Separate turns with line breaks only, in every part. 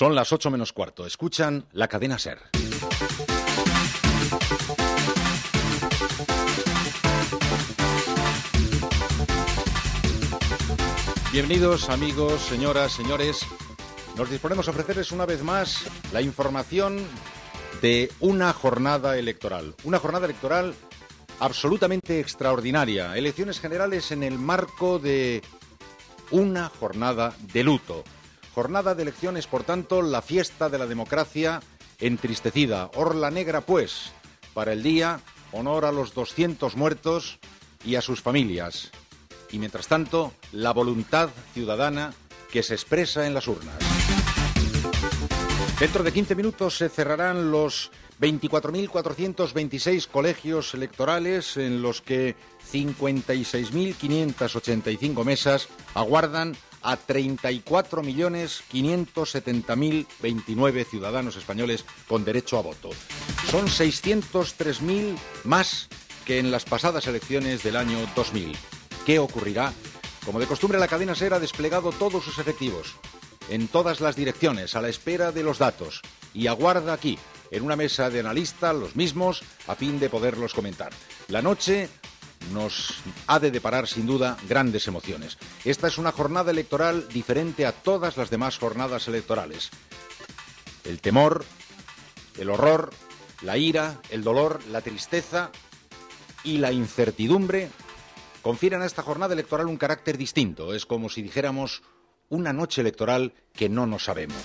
Son las 8 menos cuarto. Escuchan la cadena Ser. Bienvenidos amigos, señoras, señores. Nos disponemos a ofrecerles una vez más la información de una jornada electoral. Una jornada electoral absolutamente extraordinaria. Elecciones generales en el marco de una jornada de luto. Jornada de elecciones, por tanto, la fiesta de la democracia entristecida. Orla negra, pues, para el día, honor a los 200 muertos y a sus familias. Y mientras tanto, la voluntad ciudadana que se expresa en las urnas. Dentro de 15 minutos se cerrarán los 24.426 colegios electorales en los que 56.585 mesas aguardan a 34.570.029 ciudadanos españoles con derecho a voto. Son 603.000 más que en las pasadas elecciones del año 2000. ¿Qué ocurrirá? Como de costumbre, la cadena SER ha desplegado todos sus efectivos en todas las direcciones a la espera de los datos y aguarda aquí, en una mesa de analistas, los mismos, a fin de poderlos comentar. La noche nos ha de deparar sin duda grandes emociones. Esta es una jornada electoral diferente a todas las demás jornadas electorales. El temor, el horror, la ira, el dolor, la tristeza y la incertidumbre confieren a esta jornada electoral un carácter distinto. Es como si dijéramos una noche electoral que no nos sabemos.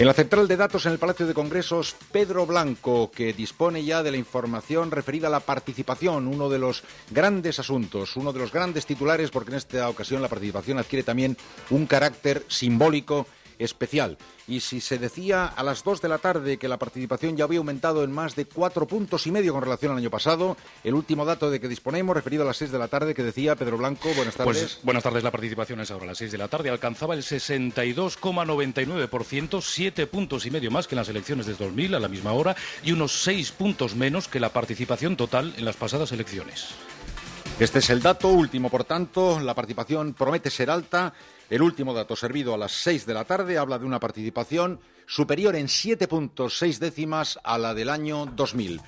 En la central de datos en el Palacio de Congresos, Pedro Blanco, que dispone ya de la información referida a la participación, uno de los grandes asuntos, uno de los grandes titulares, porque en esta ocasión la participación adquiere también un carácter simbólico especial. Y si se decía a las 2 de la tarde que la participación ya había aumentado en más de 4 puntos y medio con relación al año pasado, el último dato de que disponemos, referido a las 6 de la tarde, que decía Pedro Blanco, buenas pues, tardes. buenas tardes, la participación es ahora a las 6 de la tarde, alcanzaba el 62,99%, 7
puntos y medio más que en las elecciones de 2000 a la misma hora y unos 6 puntos menos que la participación total en las pasadas elecciones.
Este es el dato último, por tanto, la participación promete ser alta. El último dato servido a las 6 de la tarde habla de una participación superior en 7.6 décimas a la del año 2000.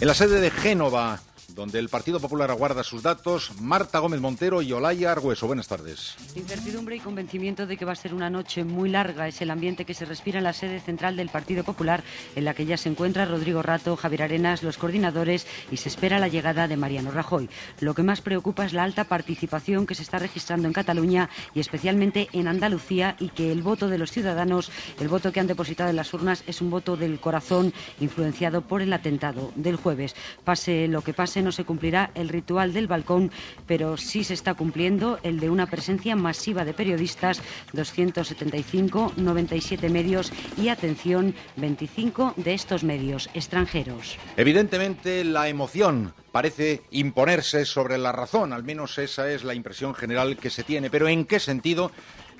En la sede de Génova, donde el Partido Popular aguarda sus datos, Marta Gómez Montero y Olaya Argüeso. Buenas tardes.
Incertidumbre y convencimiento de que va a ser una noche muy larga es el ambiente que se respira en la sede central del Partido Popular, en la que ya se encuentra Rodrigo Rato, Javier Arenas, los coordinadores y se espera la llegada de Mariano Rajoy. Lo que más preocupa es la alta participación que se está registrando en Cataluña y especialmente en Andalucía y que el voto de los ciudadanos, el voto que han depositado en las urnas es un voto del corazón influenciado por el atentado del jueves. Pase lo que pase no se cumplirá el ritual del balcón, pero sí se está cumpliendo el de una presencia masiva de periodistas, 275, 97 medios y, atención, 25 de estos medios extranjeros.
Evidentemente, la emoción parece imponerse sobre la razón, al menos esa es la impresión general que se tiene, pero ¿en qué sentido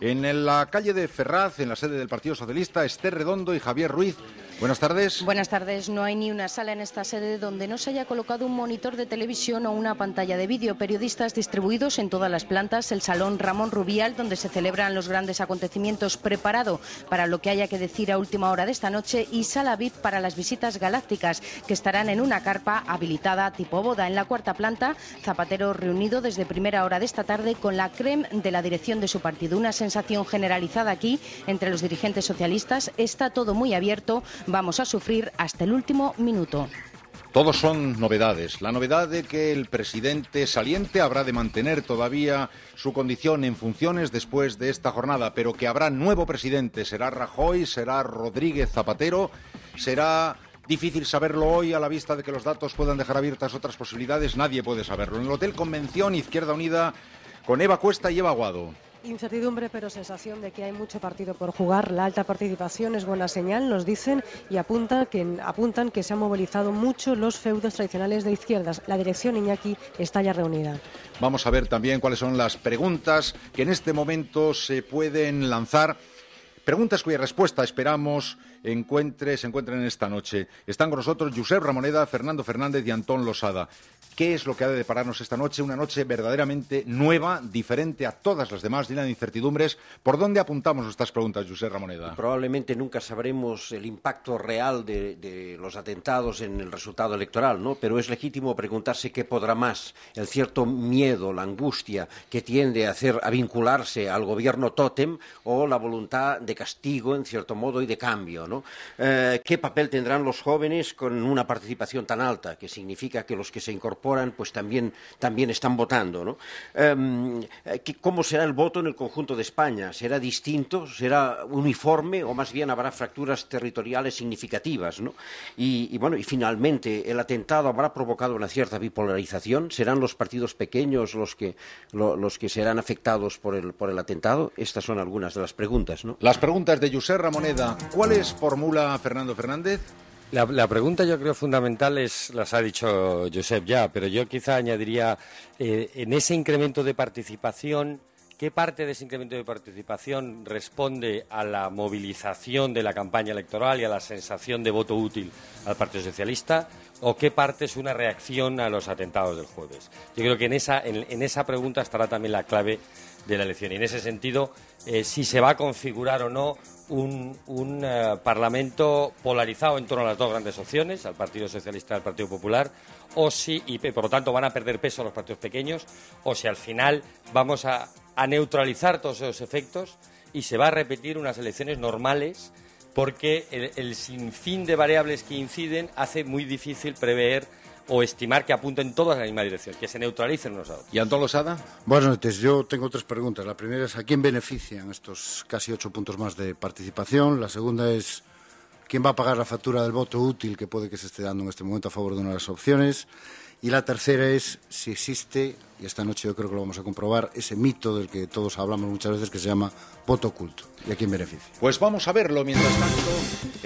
en la calle de Ferraz, en la sede del Partido Socialista, Esther Redondo y Javier Ruiz. Buenas tardes.
Buenas tardes. No hay ni una sala en esta sede donde no se haya colocado un monitor de televisión o una pantalla de vídeo. Periodistas distribuidos en todas las plantas, el Salón Ramón Rubial, donde se celebran los grandes acontecimientos, preparado para lo que haya que decir a última hora de esta noche, y Sala VIP para las visitas galácticas, que estarán en una carpa habilitada tipo boda. En la cuarta planta, Zapatero reunido desde primera hora de esta tarde con la creme de la dirección de su partido. Una sensación generalizada aquí entre los dirigentes socialistas. Está todo muy abierto, vamos a sufrir hasta el último minuto.
Todos son novedades. La novedad de que el presidente saliente habrá de mantener todavía su condición en funciones después de esta jornada, pero que habrá nuevo presidente. Será Rajoy, será Rodríguez Zapatero, será Difícil saberlo hoy a la vista de que los datos puedan dejar abiertas otras posibilidades. Nadie puede saberlo. En el Hotel Convención Izquierda Unida con Eva Cuesta y Eva Guado.
Incertidumbre pero sensación de que hay mucho partido por jugar. La alta participación es buena señal, nos dicen, y apunta que, apuntan que se han movilizado mucho los feudos tradicionales de izquierdas. La dirección Iñaki está ya reunida.
Vamos a ver también cuáles son las preguntas que en este momento se pueden lanzar. Preguntas cuya respuesta esperamos encuentre, se encuentren esta noche. Están con nosotros Josep Ramoneda, Fernando Fernández y Antón Losada. ¿Qué es lo que ha de depararnos esta noche? Una noche verdaderamente nueva, diferente a todas las demás, llena de incertidumbres. ¿Por dónde apuntamos nuestras preguntas, Josep Ramoneda?
Probablemente nunca sabremos el impacto real de, los atentados en el resultado electoral, ¿no? Pero es legítimo preguntarse qué podrá más. El cierto miedo, la angustia que tiende a hacer, a vincularse al gobierno tótem o la voluntad de castigo, en cierto modo, y de cambio. Eh, ¿Qué papel tendrán los jóvenes con una participación tan alta, que significa que los que se incorporan pues también, también están votando, em, eh, ¿Cómo será el voto en el conjunto de España? ¿Será distinto? ¿Será uniforme? ¿O más bien habrá fracturas territoriales significativas, Y, bueno, y finalmente, ¿el atentado habrá provocado una cierta bipolarización? ¿Serán los partidos pequeños los que, los que serán afectados por el, atentado? Estas son algunas de las preguntas, Las preguntas de José Ramoneda. ¿Cuál fórmula, Fernando Fernández? La, pregunta yo creo fundamental
es, las ha dicho Josep ya, pero yo quizá añadiría eh, en ese incremento de participación ¿Qué parte de ese incremento de participación responde a la movilización de la campaña electoral y a la sensación de voto útil al Partido Socialista? ¿O qué parte es una reacción a los atentados del jueves? Yo creo que en esa, en, esa pregunta estará también la clave de la elección. Y en ese sentido, eh, si se va a configurar o no un, eh, Parlamento polarizado en torno a las dos grandes opciones, al Partido Socialista y al Partido Popular, o si, y por lo tanto van a perder peso los partidos pequeños, o si al final vamos a a neutralizar todos esos efectos y se va a repetir unas elecciones normales porque el, sinfín de variables que inciden hace muy difícil prever o estimar que apunten todas en la misma dirección, que se neutralicen unos a otros.
¿Y Antonio Losada? Bueno, entonces Yo tengo tres preguntas. La primera es, ¿a quién benefician estos casi ocho puntos más de participación? La segunda es, ¿quién va a pagar la factura del voto útil que puede que se esté dando en este momento a favor de una de las opciones? Y la tercera es si existe, y esta noche yo creo que lo vamos a comprobar, ese mito del que todos hablamos muchas veces que se llama voto oculto. ¿Y a quién beneficia? Pues vamos
a verlo. Mientras tanto,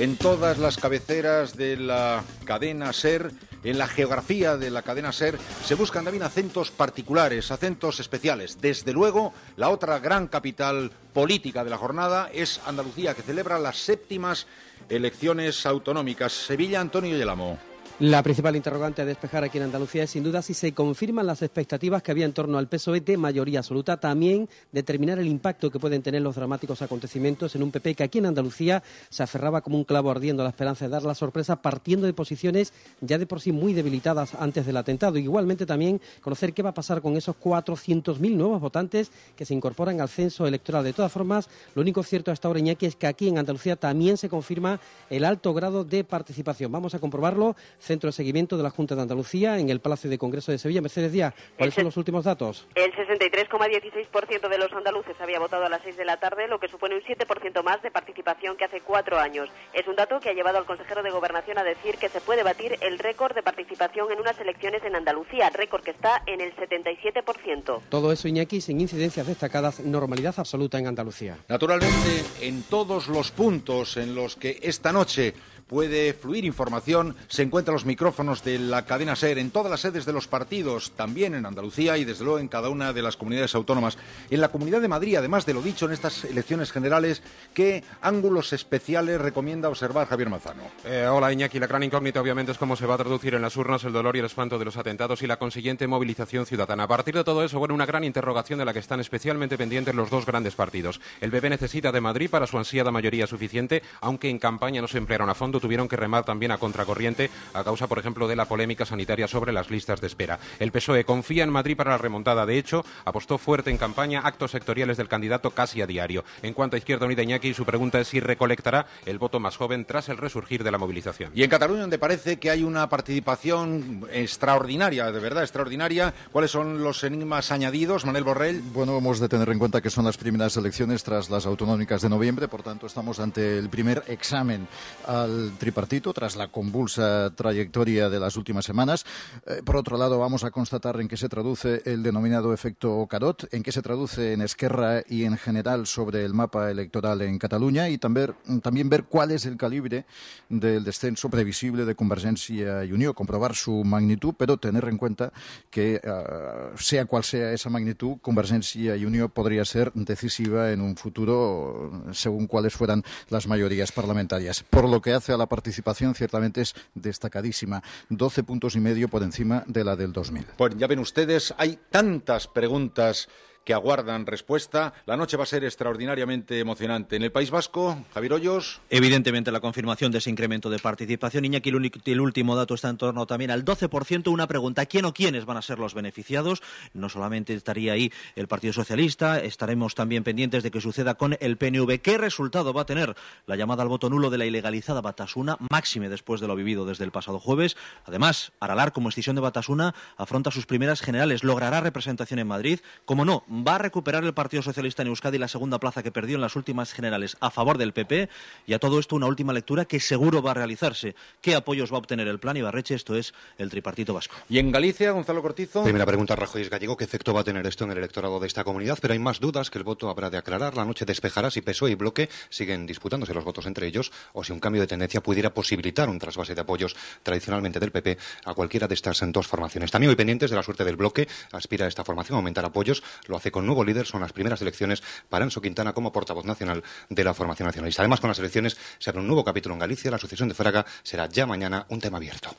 en todas las cabeceras de la cadena SER, en la geografía de la cadena SER, se buscan también acentos particulares, acentos especiales. Desde luego, la otra gran capital política de la jornada es Andalucía, que celebra las séptimas elecciones autonómicas. Sevilla, Antonio Yelamó.
La principal interrogante a despejar aquí en Andalucía es sin duda si se confirman las expectativas que había en torno al PSOE de mayoría absoluta, también determinar el impacto que pueden tener los dramáticos acontecimientos en un PP que aquí en Andalucía se aferraba como un clavo ardiendo a la esperanza de dar la sorpresa partiendo de posiciones ya de por sí muy debilitadas antes del atentado. Igualmente también conocer qué va a pasar con esos 400.000 nuevos votantes que se incorporan al censo electoral. De todas formas, lo único cierto hasta ahora, Iñaki, es que aquí en Andalucía también se confirma el alto grado de participación. Vamos a comprobarlo. Centro de Seguimiento de la Junta de Andalucía, en el Palacio de Congreso de Sevilla. Mercedes Díaz, ¿cuáles son los últimos datos? El
63,16% de los andaluces había votado a las 6 de la tarde, lo que supone un 7% más de participación que hace cuatro años. Es un dato que ha llevado al consejero de Gobernación a decir que se puede batir el récord
de participación en unas elecciones en Andalucía, récord que está en el 77%. Todo eso, Iñaki, sin incidencias destacadas, normalidad absoluta en Andalucía.
Naturalmente, en todos los puntos en los que esta noche puede fluir información, se encuentran los micrófonos de la cadena SER en todas las sedes de los partidos, también en Andalucía y desde luego en cada una de las comunidades autónomas. En la Comunidad de Madrid, además de lo dicho en estas elecciones generales, ¿qué ángulos especiales recomienda observar Javier Mazano?
Eh, hola Iñaki, la gran incógnita obviamente es cómo se va a traducir en las urnas el dolor y el espanto de los atentados y la consiguiente movilización ciudadana. A partir de todo eso, bueno, una gran interrogación de la que están especialmente pendientes los dos grandes partidos. El bebé necesita de Madrid para su ansiada mayoría suficiente, aunque en campaña no se emplearon a fondo tuvieron que remar también a contracorriente a causa, por ejemplo, de la polémica sanitaria sobre las listas de espera. El PSOE confía en Madrid para la remontada. De hecho, apostó fuerte en campaña actos sectoriales del candidato casi a diario. En cuanto a Izquierda Unida Iñaki, su pregunta es si recolectará el voto más joven tras el resurgir de la movilización. Y en Cataluña, donde parece que
hay una participación extraordinaria, de verdad extraordinaria, ¿cuáles son los enigmas añadidos, Manuel
Borrell? Bueno, hemos de tener en cuenta que son las primeras elecciones tras las autonómicas de noviembre, por tanto estamos ante el primer examen al tripartito tras la convulsa trayectoria de las últimas semanas. Eh, por otro lado, vamos a constatar en qué se traduce el denominado efecto Carot, en qué se traduce en Esquerra y en general sobre el mapa electoral en Cataluña y también, también ver cuál es el calibre del descenso previsible de Convergencia y Unión, comprobar su magnitud, pero tener en cuenta que, ah, sea cual sea esa magnitud, Convergencia y Unió podría ser decisiva en un futuro según cuáles fueran las mayorías parlamentarias. Por lo que hace la participación ciertamente es destacadísima, 12 puntos y medio por encima de la del 2000. Bueno,
pues ya ven ustedes, hay tantas preguntas que aguardan respuesta. La noche va a ser extraordinariamente emocionante. En el País Vasco, Javier
Hoyos. Evidentemente, la confirmación de ese incremento de participación. Iñaki, el, último dato está en torno también al 12%. Una pregunta, ¿quién o quiénes van a ser los beneficiados? No solamente estaría ahí el Partido Socialista, estaremos también pendientes de que suceda con el PNV. ¿Qué resultado va a tener la llamada al voto nulo de la ilegalizada Batasuna, máxime después de lo vivido desde el pasado jueves? Además, Aralar, como escisión de Batasuna, afronta sus primeras generales. ¿Logrará representación en Madrid? ...¿cómo no, va a recuperar el Partido Socialista en Euskadi la segunda plaza que perdió en las últimas generales a favor del PP y a todo esto una última lectura que seguro va a realizarse. ¿Qué apoyos va a obtener el plan Ibarreche? Esto es el tripartito vasco. Y en Galicia, Gonzalo Cortizo. Primera pregunta, Rajoy
es gallego. ¿Qué efecto va a tener esto en el electorado de esta comunidad? Pero hay más dudas que el voto habrá de aclarar. La noche despejará si PSOE y Bloque siguen disputándose los votos entre ellos o si un cambio de tendencia pudiera posibilitar un trasvase de apoyos tradicionalmente del PP a cualquiera de estas dos formaciones. También muy pendientes de la suerte del Bloque. Aspira a esta formación a aumentar apoyos. Lo hace con nuevo líder, son las primeras elecciones para Enzo Quintana como portavoz nacional de la formación nacionalista. Además, con las elecciones se abre un nuevo capítulo en Galicia, la sucesión de Fraga será ya mañana un tema abierto.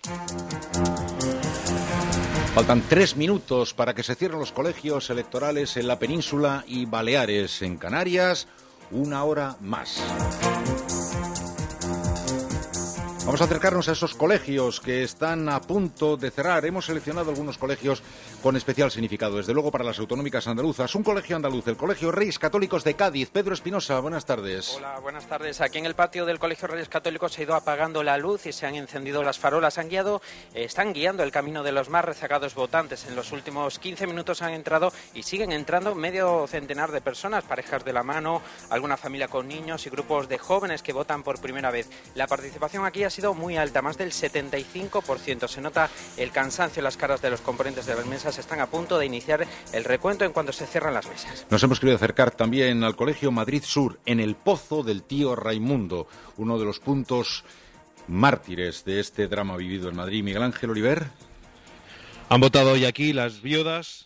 Faltan tres minutos para que se cierren los colegios electorales en la península y Baleares, en Canarias, una hora más. Vamos a acercarnos a esos colegios que están a punto de cerrar. Hemos seleccionado algunos colegios con especial significado, desde luego para las autonómicas andaluzas. Un colegio andaluz, el Colegio Reyes Católicos de Cádiz. Pedro Espinosa, buenas tardes.
Hola, buenas tardes. Aquí en el patio del Colegio Reyes Católicos se ha ido apagando la luz y se han encendido las farolas. Han guiado, eh, están guiando el camino de los más rezagados votantes. En los últimos 15 minutos han entrado y siguen entrando medio centenar de personas, parejas de la mano, alguna familia con niños y grupos de jóvenes que votan por primera vez. La participación aquí ha sido muy alta, más del 75%. Se nota el cansancio en las caras de los componentes de las mesas. Están a punto de iniciar el recuento en cuanto se cierran las mesas.
Nos hemos querido acercar también al Colegio Madrid Sur, en el pozo del tío Raimundo, uno de los puntos mártires de este drama vivido en Madrid. Miguel Ángel
Oliver. Han votado hoy aquí las viudas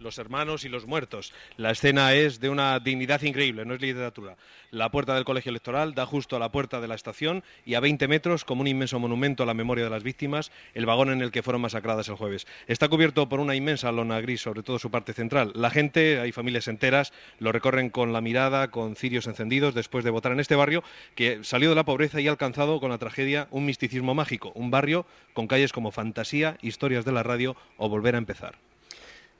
los hermanos y los muertos. La escena es de una dignidad increíble, no es literatura. La puerta del colegio electoral da justo a la puerta de la estación y a 20 metros, como un inmenso monumento a la memoria de las víctimas, el vagón en el que fueron masacradas el jueves. Está cubierto por una inmensa lona gris, sobre todo su parte central. La gente, hay familias enteras, lo recorren con la mirada, con cirios encendidos, después de votar en este barrio que salió de la pobreza y ha alcanzado con la tragedia un misticismo mágico, un barrio con calles como Fantasía, Historias de la Radio o Volver a empezar.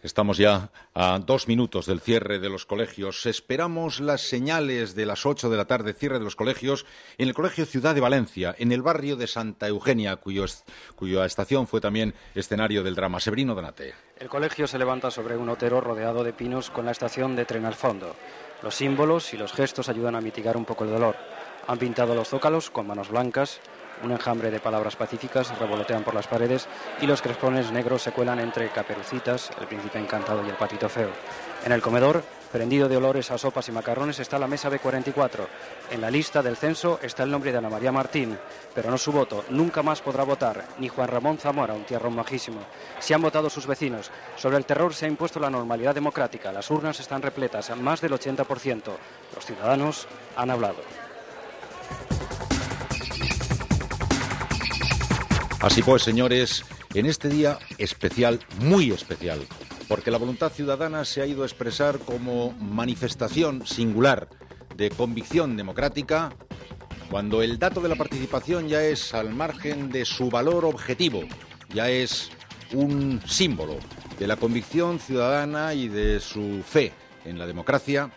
Estamos ya a dos minutos del cierre de los colegios. Esperamos las señales de las ocho de la tarde, cierre de los colegios, en el Colegio Ciudad de Valencia, en el barrio de Santa Eugenia, cuya estación fue también escenario del drama. Sebrino Donate.
El colegio se levanta sobre un otero rodeado de pinos con la estación de tren al fondo. Los símbolos y los gestos ayudan a mitigar un poco el dolor. Han pintado los zócalos con manos blancas un enjambre de palabras pacíficas revolotean por las paredes y los crespones negros se cuelan entre caperucitas, el príncipe encantado y el patito feo. En el comedor, prendido de olores a sopas y macarrones, está la mesa B44. En la lista del censo está el nombre de Ana María Martín, pero no su voto. Nunca más podrá votar, ni Juan Ramón Zamora, un tierrón majísimo. Se han votado sus vecinos. Sobre el terror se ha impuesto la normalidad democrática. Las urnas están repletas, más del 80%. Los ciudadanos han hablado.
Así pues, señores, en este día especial, muy especial, porque la voluntad ciudadana se ha ido a expresar como manifestación singular de convicción democrática cuando el dato de la participación ya es al margen de su valor objetivo, ya es un símbolo de la convicción ciudadana y de su fe en la democracia.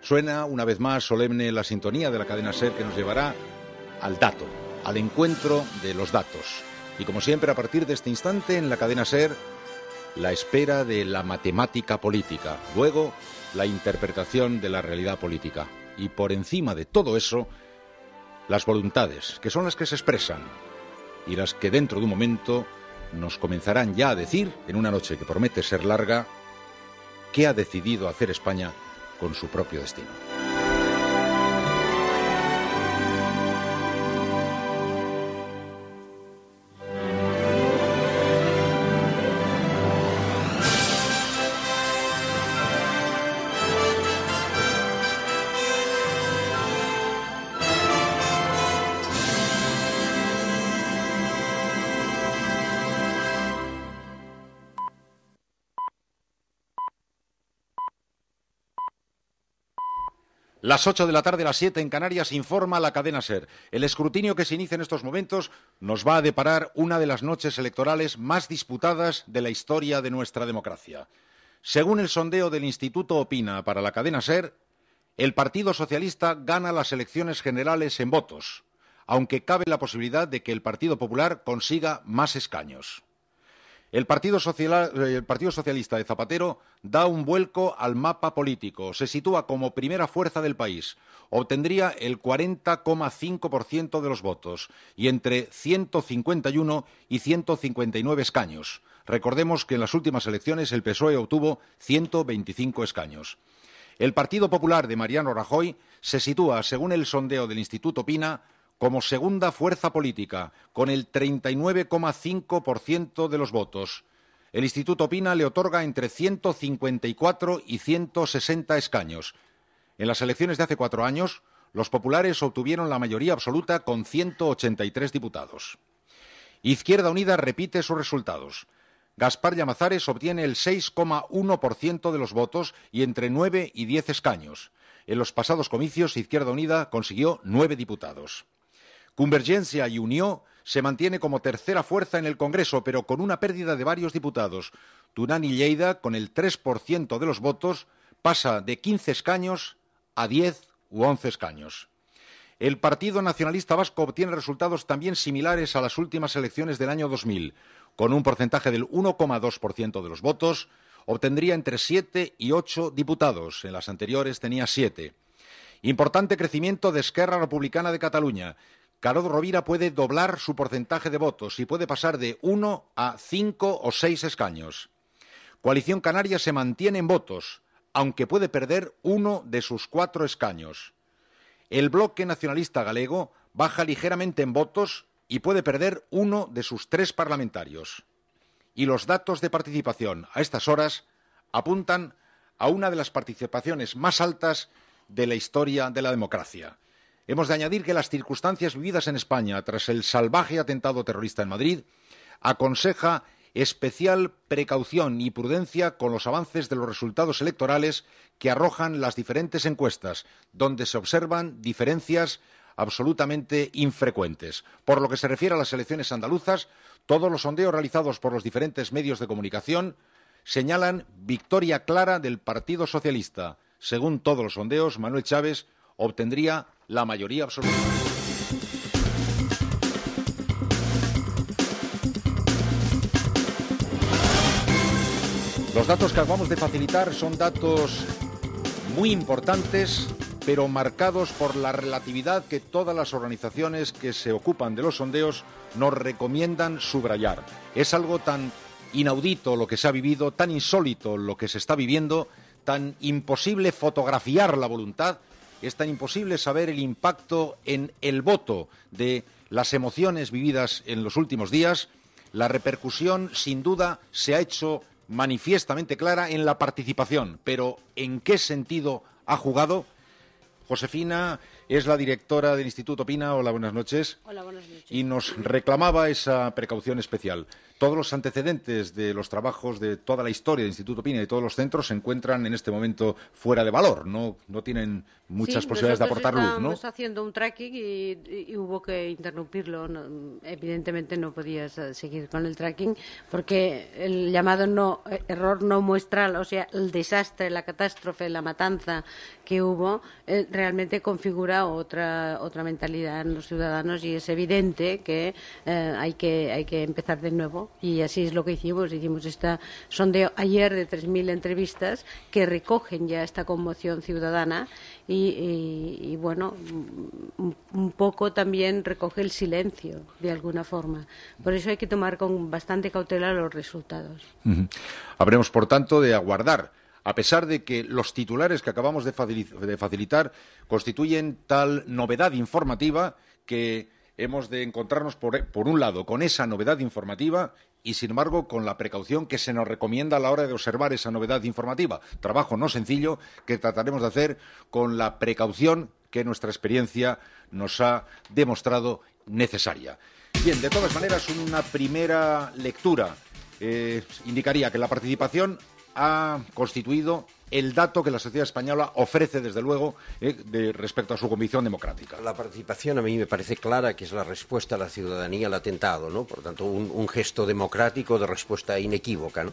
Suena una vez más solemne la sintonía de la cadena SER que nos llevará al dato al encuentro de los datos. Y como siempre, a partir de este instante en la cadena SER, la espera de la matemática política, luego la interpretación de la realidad política. Y por encima de todo eso, las voluntades, que son las que se expresan y las que dentro de un momento nos comenzarán ya a decir, en una noche que promete ser larga, qué ha decidido hacer España con su propio destino. Las ocho de la tarde, las siete, en Canarias, informa la cadena SER. El escrutinio que se inicia en estos momentos nos va a deparar una de las noches electorales más disputadas de la historia de nuestra democracia. Según el sondeo del Instituto Opina para la cadena SER, el Partido Socialista gana las elecciones generales en votos, aunque cabe la posibilidad de que el Partido Popular consiga más escaños. El Partido, Socialista de Zapatero da un vuelco al mapa político, se sitúa como primera fuerza del país, obtendría el 40,5% de los votos y entre 151 y 159 escaños. Recordemos que en las últimas elecciones el PSOE obtuvo 125 escaños. El Partido Popular de Mariano Rajoy se sitúa, según el sondeo del Instituto Pina, como segunda fuerza política, con el 39,5% de los votos. El Instituto Pina le otorga entre 154 y 160 escaños. En las elecciones de hace cuatro años, los populares obtuvieron la mayoría absoluta con 183 diputados. Izquierda Unida repite sus resultados. Gaspar Llamazares obtiene el 6,1% de los votos y entre 9 y 10 escaños. En los pasados comicios, Izquierda Unida consiguió nueve diputados. Convergencia y Unió se mantiene como tercera fuerza en el Congreso, pero con una pérdida de varios diputados. Tunán y Lleida, con el 3% de los votos, pasa de 15 escaños a 10 u 11 escaños. El Partido Nacionalista Vasco obtiene resultados también similares a las últimas elecciones del año 2000. Con un porcentaje del 1,2% de los votos, obtendría entre 7 y 8 diputados. En las anteriores tenía 7. Importante crecimiento de Esquerra Republicana de Cataluña. Carod Rovira puede doblar su porcentaje de votos y puede pasar de uno a cinco o seis escaños. Coalición Canaria se mantiene en votos, aunque puede perder uno de sus cuatro escaños. El bloque nacionalista galego baja ligeramente en votos y puede perder uno de sus tres parlamentarios. Y los datos de participación a estas horas apuntan a una de las participaciones más altas de la historia de la democracia. Hemos de añadir que las circunstancias vividas en España tras el salvaje atentado terrorista en Madrid aconseja especial precaución y prudencia con los avances de los resultados electorales que arrojan las diferentes encuestas, donde se observan diferencias absolutamente infrecuentes. Por lo que se refiere a las elecciones andaluzas, todos los sondeos realizados por los diferentes medios de comunicación señalan victoria clara del Partido Socialista. Según todos los sondeos, Manuel Chávez obtendría la mayoría absoluta. Los datos que acabamos de facilitar son datos muy importantes, pero marcados por la relatividad que todas las organizaciones que se ocupan de los sondeos nos recomiendan subrayar. Es algo tan inaudito lo que se ha vivido, tan insólito lo que se está viviendo, tan imposible fotografiar la voluntad es tan imposible saber el impacto en el voto de las emociones vividas en los últimos días. La repercusión, sin duda, se ha hecho manifiestamente clara en la participación, pero ¿en qué sentido ha jugado? Josefina es la directora del Instituto Pina. Hola, buenas noches.
Hola, buenas noches.
Y nos reclamaba esa precaución especial. Todos los antecedentes de los trabajos de toda la historia del Instituto Pina y de todos los centros se encuentran en este momento fuera de valor. No, no tienen muchas posibilidades de aportar luz, ¿no?
haciendo
un tracking y, hubo que interrumpirlo. evidentemente no podías eh, seguir con el tracking porque el llamado no, eh, error no muestra, o sea, el desastre, la catástrofe, la matanza que hubo, eh, realmente configura otra, otra mentalidad en los ciudadanos y es evidente que, eh, hay que hay que empezar de nuevo. Y así es lo que hicimos. Hicimos esta sondeo ayer de 3.000 entrevistas que recogen ya esta conmoción ciudadana y, bueno, un, poco también recoge el silencio de alguna forma. Por eso hay que tomar con bastante cautela los resultados.
Habremos, por tanto, de aguardar a pesar de que los titulares que acabamos de facilitar constituyen tal novedad informativa que hemos de encontrarnos, por, un lado, con esa novedad informativa y, sin embargo, con la precaución que se nos recomienda a la hora de observar esa novedad informativa. Trabajo no sencillo que trataremos de hacer con la precaución que nuestra experiencia nos ha demostrado necesaria. Bien, de todas maneras, una primera lectura eh, indicaría que la participación ha constituido
el dato que la sociedad española ofrece, desde luego, eh, respecto a su convicción democrática. La participación a mí me parece clara que es la respuesta a la ciudadanía al atentado, ¿no? Por lo tanto, un, gesto democrático de respuesta inequívoca, ¿no?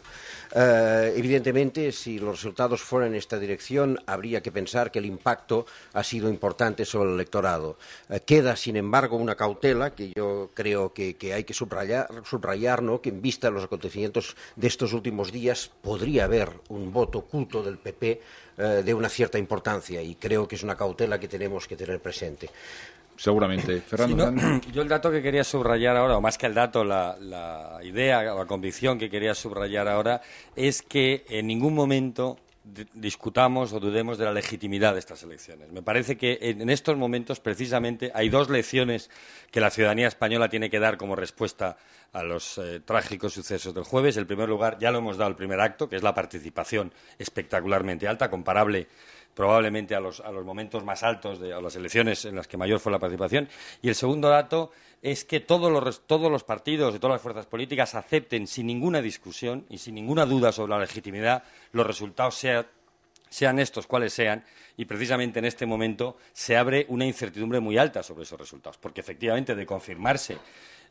Eh, evidentemente, si los resultados fueran en esta dirección, habría que pensar que el impacto ha sido importante sobre el electorado. Eh, queda, sin embargo, una cautela que yo creo que, hay que subrayar, subrayar ¿no? Que en vista de los acontecimientos de estos últimos días podría haber un voto oculto del eh, de una cierta importancia y creo que es una cautela que tenemos que tener presente. Seguramente.
yo el dato que quería subrayar ahora, o más que el dato, la, idea la convicción que quería subrayar ahora, es que en ningún momento discutamos o dudemos de la legitimidad de estas elecciones. Me parece que en estos momentos, precisamente, hay dos lecciones que la ciudadanía española tiene que dar como respuesta a los eh, trágicos sucesos del jueves. En primer lugar, ya lo hemos dado el primer acto, que es la participación espectacularmente alta, comparable probablemente a los, momentos más altos, de, las elecciones en las que mayor fue la participación. Y el segundo dato es que todos los, todos los partidos y todas las fuerzas políticas acepten sin ninguna discusión y sin ninguna duda sobre la legitimidad los resultados, sean estos cuales sean, y precisamente en este momento se abre una incertidumbre muy alta sobre esos resultados, porque efectivamente de confirmarse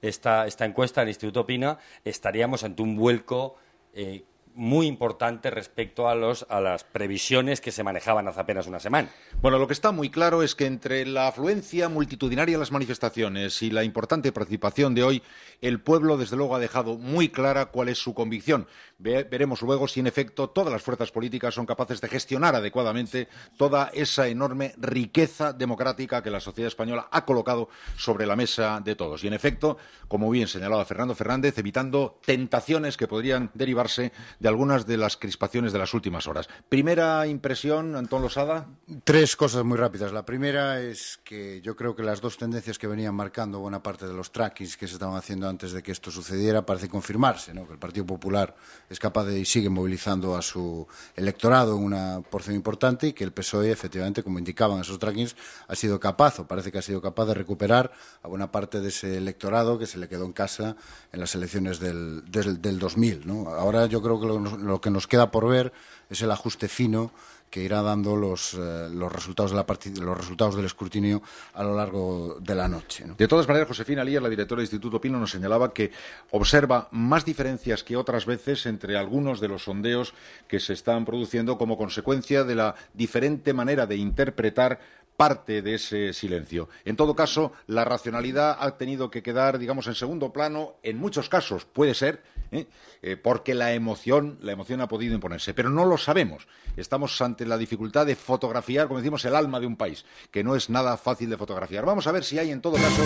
esta, esta encuesta del Instituto Pina estaríamos ante un vuelco eh, muy importante respecto a, los, a las previsiones que se manejaban hace apenas una semana. Bueno, lo que está muy claro es que entre la afluencia
multitudinaria de las manifestaciones y la importante participación de hoy, el pueblo desde luego ha dejado muy clara cuál es su convicción veremos luego si en efecto todas las fuerzas políticas son capaces de gestionar adecuadamente toda esa enorme riqueza democrática que la sociedad española ha colocado sobre la mesa de todos. Y en efecto, como bien señalaba Fernando Fernández, evitando tentaciones que podrían derivarse de algunas de las crispaciones de las últimas horas.
Primera impresión, Antón Losada. Tres cosas muy rápidas. La primera es que yo creo que las dos tendencias que venían marcando buena parte de los trackings que se estaban haciendo antes de que esto sucediera parece confirmarse, ¿no? Que el Partido Popular es capaz de y sigue movilizando a su electorado en una porción importante y que el PSOE, efectivamente, como indicaban esos trackings, ha sido capaz, o parece que ha sido capaz de recuperar a buena parte de ese electorado que se le quedó en casa en las elecciones del, del, 2000. ¿no? Ahora yo creo que lo que nos queda por ver es el ajuste fino que irá dando los, eh, los, resultados de la los resultados del escrutinio a lo largo de la noche. De todas maneras, Josefina Lías, la directora del Instituto Pino, nos señalaba que observa
más diferencias que otras veces entre algunos de los sondeos que se están produciendo como consecuencia de la diferente manera de interpretar parte de ese silencio. En todo caso, la racionalidad ha tenido que quedar, digamos, en segundo plano en muchos casos. Puede ser ¿eh? Eh, porque la emoción, la emoción ha podido imponerse, pero no lo sabemos. Estamos ante la dificultad de fotografiar, como decimos, el alma de un país, que no es nada fácil de fotografiar. Vamos a ver si hay en todo caso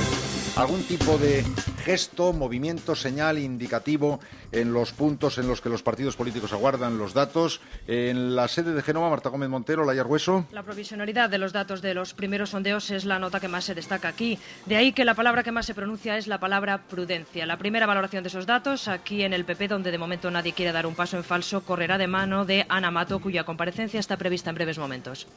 algún tipo de gesto, movimiento, señal indicativo en los puntos en los que los partidos políticos aguardan los datos. En la sede de Génova, Marta Gómez Montero, Layar Hueso.
La provisionalidad de los datos de los primeros sondeos es la nota que más se destaca aquí. De ahí que la palabra que más se pronuncia es la palabra prudencia. La primera valoración de esos datos, aquí en el PP, donde de momento nadie quiere dar un paso en falso, correrá de mano de Ana Mato, cuya comparecencia está prevista en breves momentos.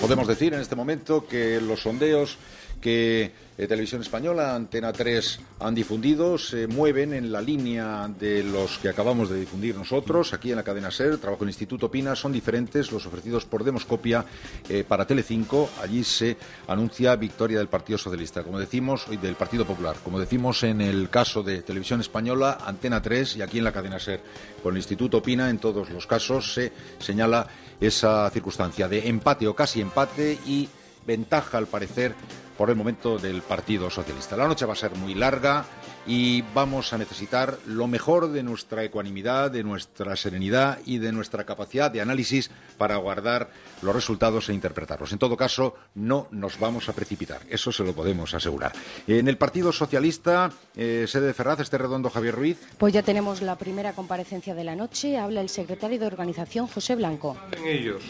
podemos decir en este momento que los sondeos que eh, Televisión Española, Antena 3 han difundido, se mueven en la línea de los que acabamos de difundir nosotros, aquí en la cadena SER, trabajo en Instituto Pina, son diferentes los ofrecidos por Demoscopia eh, para Telecinco, allí se anuncia victoria del Partido Socialista, como decimos, y del Partido Popular, como decimos en el caso de Televisión Española, Antena 3 y aquí en la cadena SER, con el Instituto Pina, en todos los casos se señala esa circunstancia de empate o casi empate y ventaja, al parecer, por el momento del Partido Socialista. La noche va a ser muy larga y vamos a necesitar lo mejor de nuestra ecuanimidad, de nuestra serenidad y de nuestra capacidad de análisis para guardar los resultados e interpretarlos. En todo caso, no nos vamos a precipitar, eso se lo podemos asegurar. En el Partido Socialista, eh, sede de Ferraz, este redondo Javier Ruiz.
Pues ya tenemos la primera comparecencia de la noche, habla el secretario de organización José Blanco.
En ellos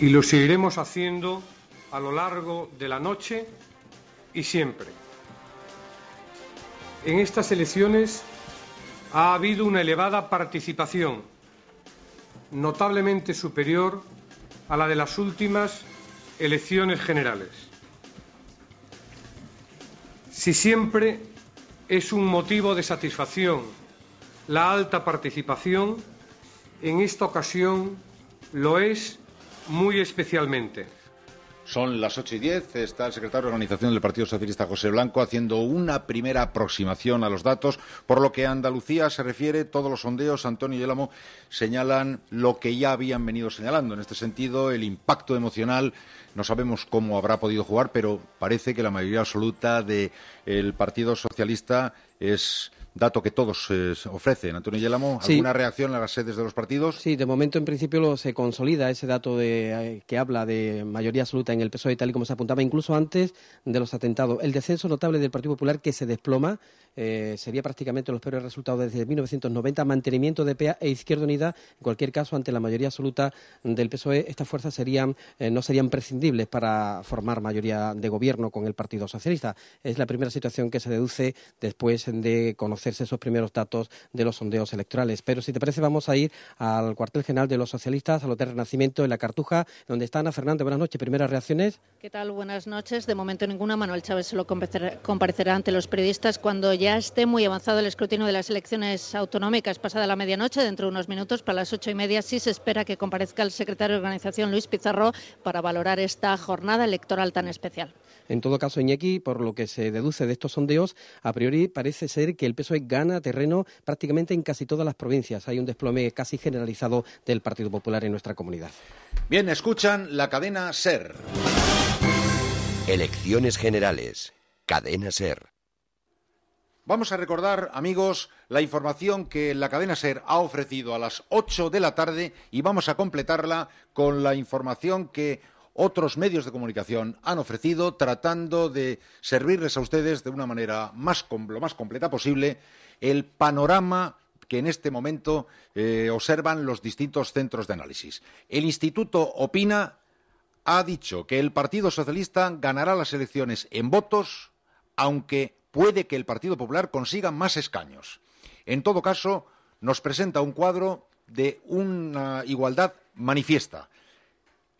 y lo seguiremos haciendo a lo largo de la noche y siempre. En estas elecciones ha habido una elevada participación, notablemente superior a la de las últimas elecciones generales. Si siempre es un motivo de satisfacción la alta participación, en esta ocasión lo es muy especialmente.
Son las 8 y diez. Está el secretario de Organización del Partido Socialista, José Blanco, haciendo una primera aproximación a los datos. Por lo que a Andalucía se refiere, todos los sondeos, Antonio y Elamo, señalan lo que ya habían venido señalando. En este sentido, el impacto emocional, no sabemos cómo habrá podido jugar, pero parece que la mayoría absoluta del Partido Socialista es dato que todos eh, ofrecen. Antonio Yelamo, ¿alguna
reacción a las sedes de los partidos? Sí, de momento en principio lo, se consolida ese dato de, eh, que habla de mayoría absoluta en el PSOE, tal y como se apuntaba incluso antes de los atentados. El descenso notable del Partido Popular que se desploma eh, sería prácticamente los peores resultados desde 1990, mantenimiento de PA e Izquierda Unida. En cualquier caso, ante la mayoría absoluta del PSOE, estas fuerzas serían, no serían prescindibles para formar mayoría de gobierno con el Partido Socialista. Es la primera situación que se deduce después de conocer esos primeros datos de los sondeos electorales. Pero si te parece, vamos a ir al cuartel general de los socialistas, al Hotel Renacimiento en La Cartuja, donde está Ana Fernández. Buenas noches, primeras reacciones.
¿Qué tal? Buenas noches. De momento ninguna. Manuel Chávez lo comparecerá ante los periodistas cuando ya esté muy avanzado el escrutinio de las elecciones autonómicas. Pasada la medianoche, dentro de unos minutos, para las ocho y media, sí se espera que comparezca el secretario de organización Luis Pizarro para valorar esta jornada electoral tan especial.
En todo caso, Iñaki, por lo que se deduce de estos sondeos, a priori parece ser que el peso e eso gana terreno prácticamente en casi todas las provincias. Hay un desplome casi generalizado del Partido Popular en nuestra comunidad.
Bien, escuchan la cadena SER. Elecciones
generales. Cadena SER.
Vamos a recordar, amigos, la información que la cadena SER ha ofrecido a las 8 de la tarde y vamos a completarla con la información que otros medios de comunicación han ofrecido, tratando de servirles a ustedes de una manera más, lo más completa posible el panorama que en este momento eh, observan los distintos centros de análisis. El Instituto Opina ha dicho que el Partido Socialista ganará las elecciones en votos, aunque puede que el Partido Popular consiga más escaños. En todo caso, nos presenta un cuadro de una igualdad manifiesta.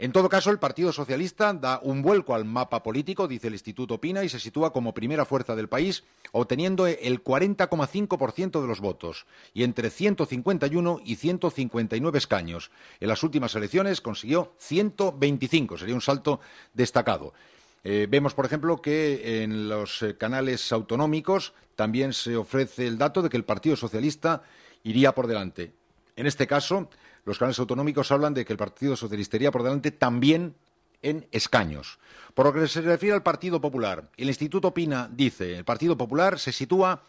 En todo caso, el Partido Socialista da un vuelco al mapa político, dice el Instituto Pina, y se sitúa como primera fuerza del país, obteniendo el 40,5% de los votos y entre 151 y 159 escaños. En las últimas elecciones consiguió 125, sería un salto destacado. Eh, vemos, por ejemplo, que en los eh, canales autonómicos también se ofrece el dato de que el Partido Socialista iría por delante. En este caso, los canales autonómicos hablan de que el Partido Socialista iría por delante también en escaños. Por lo que se refiere al Partido Popular, el Instituto Pina dice, el Partido Popular se sitúa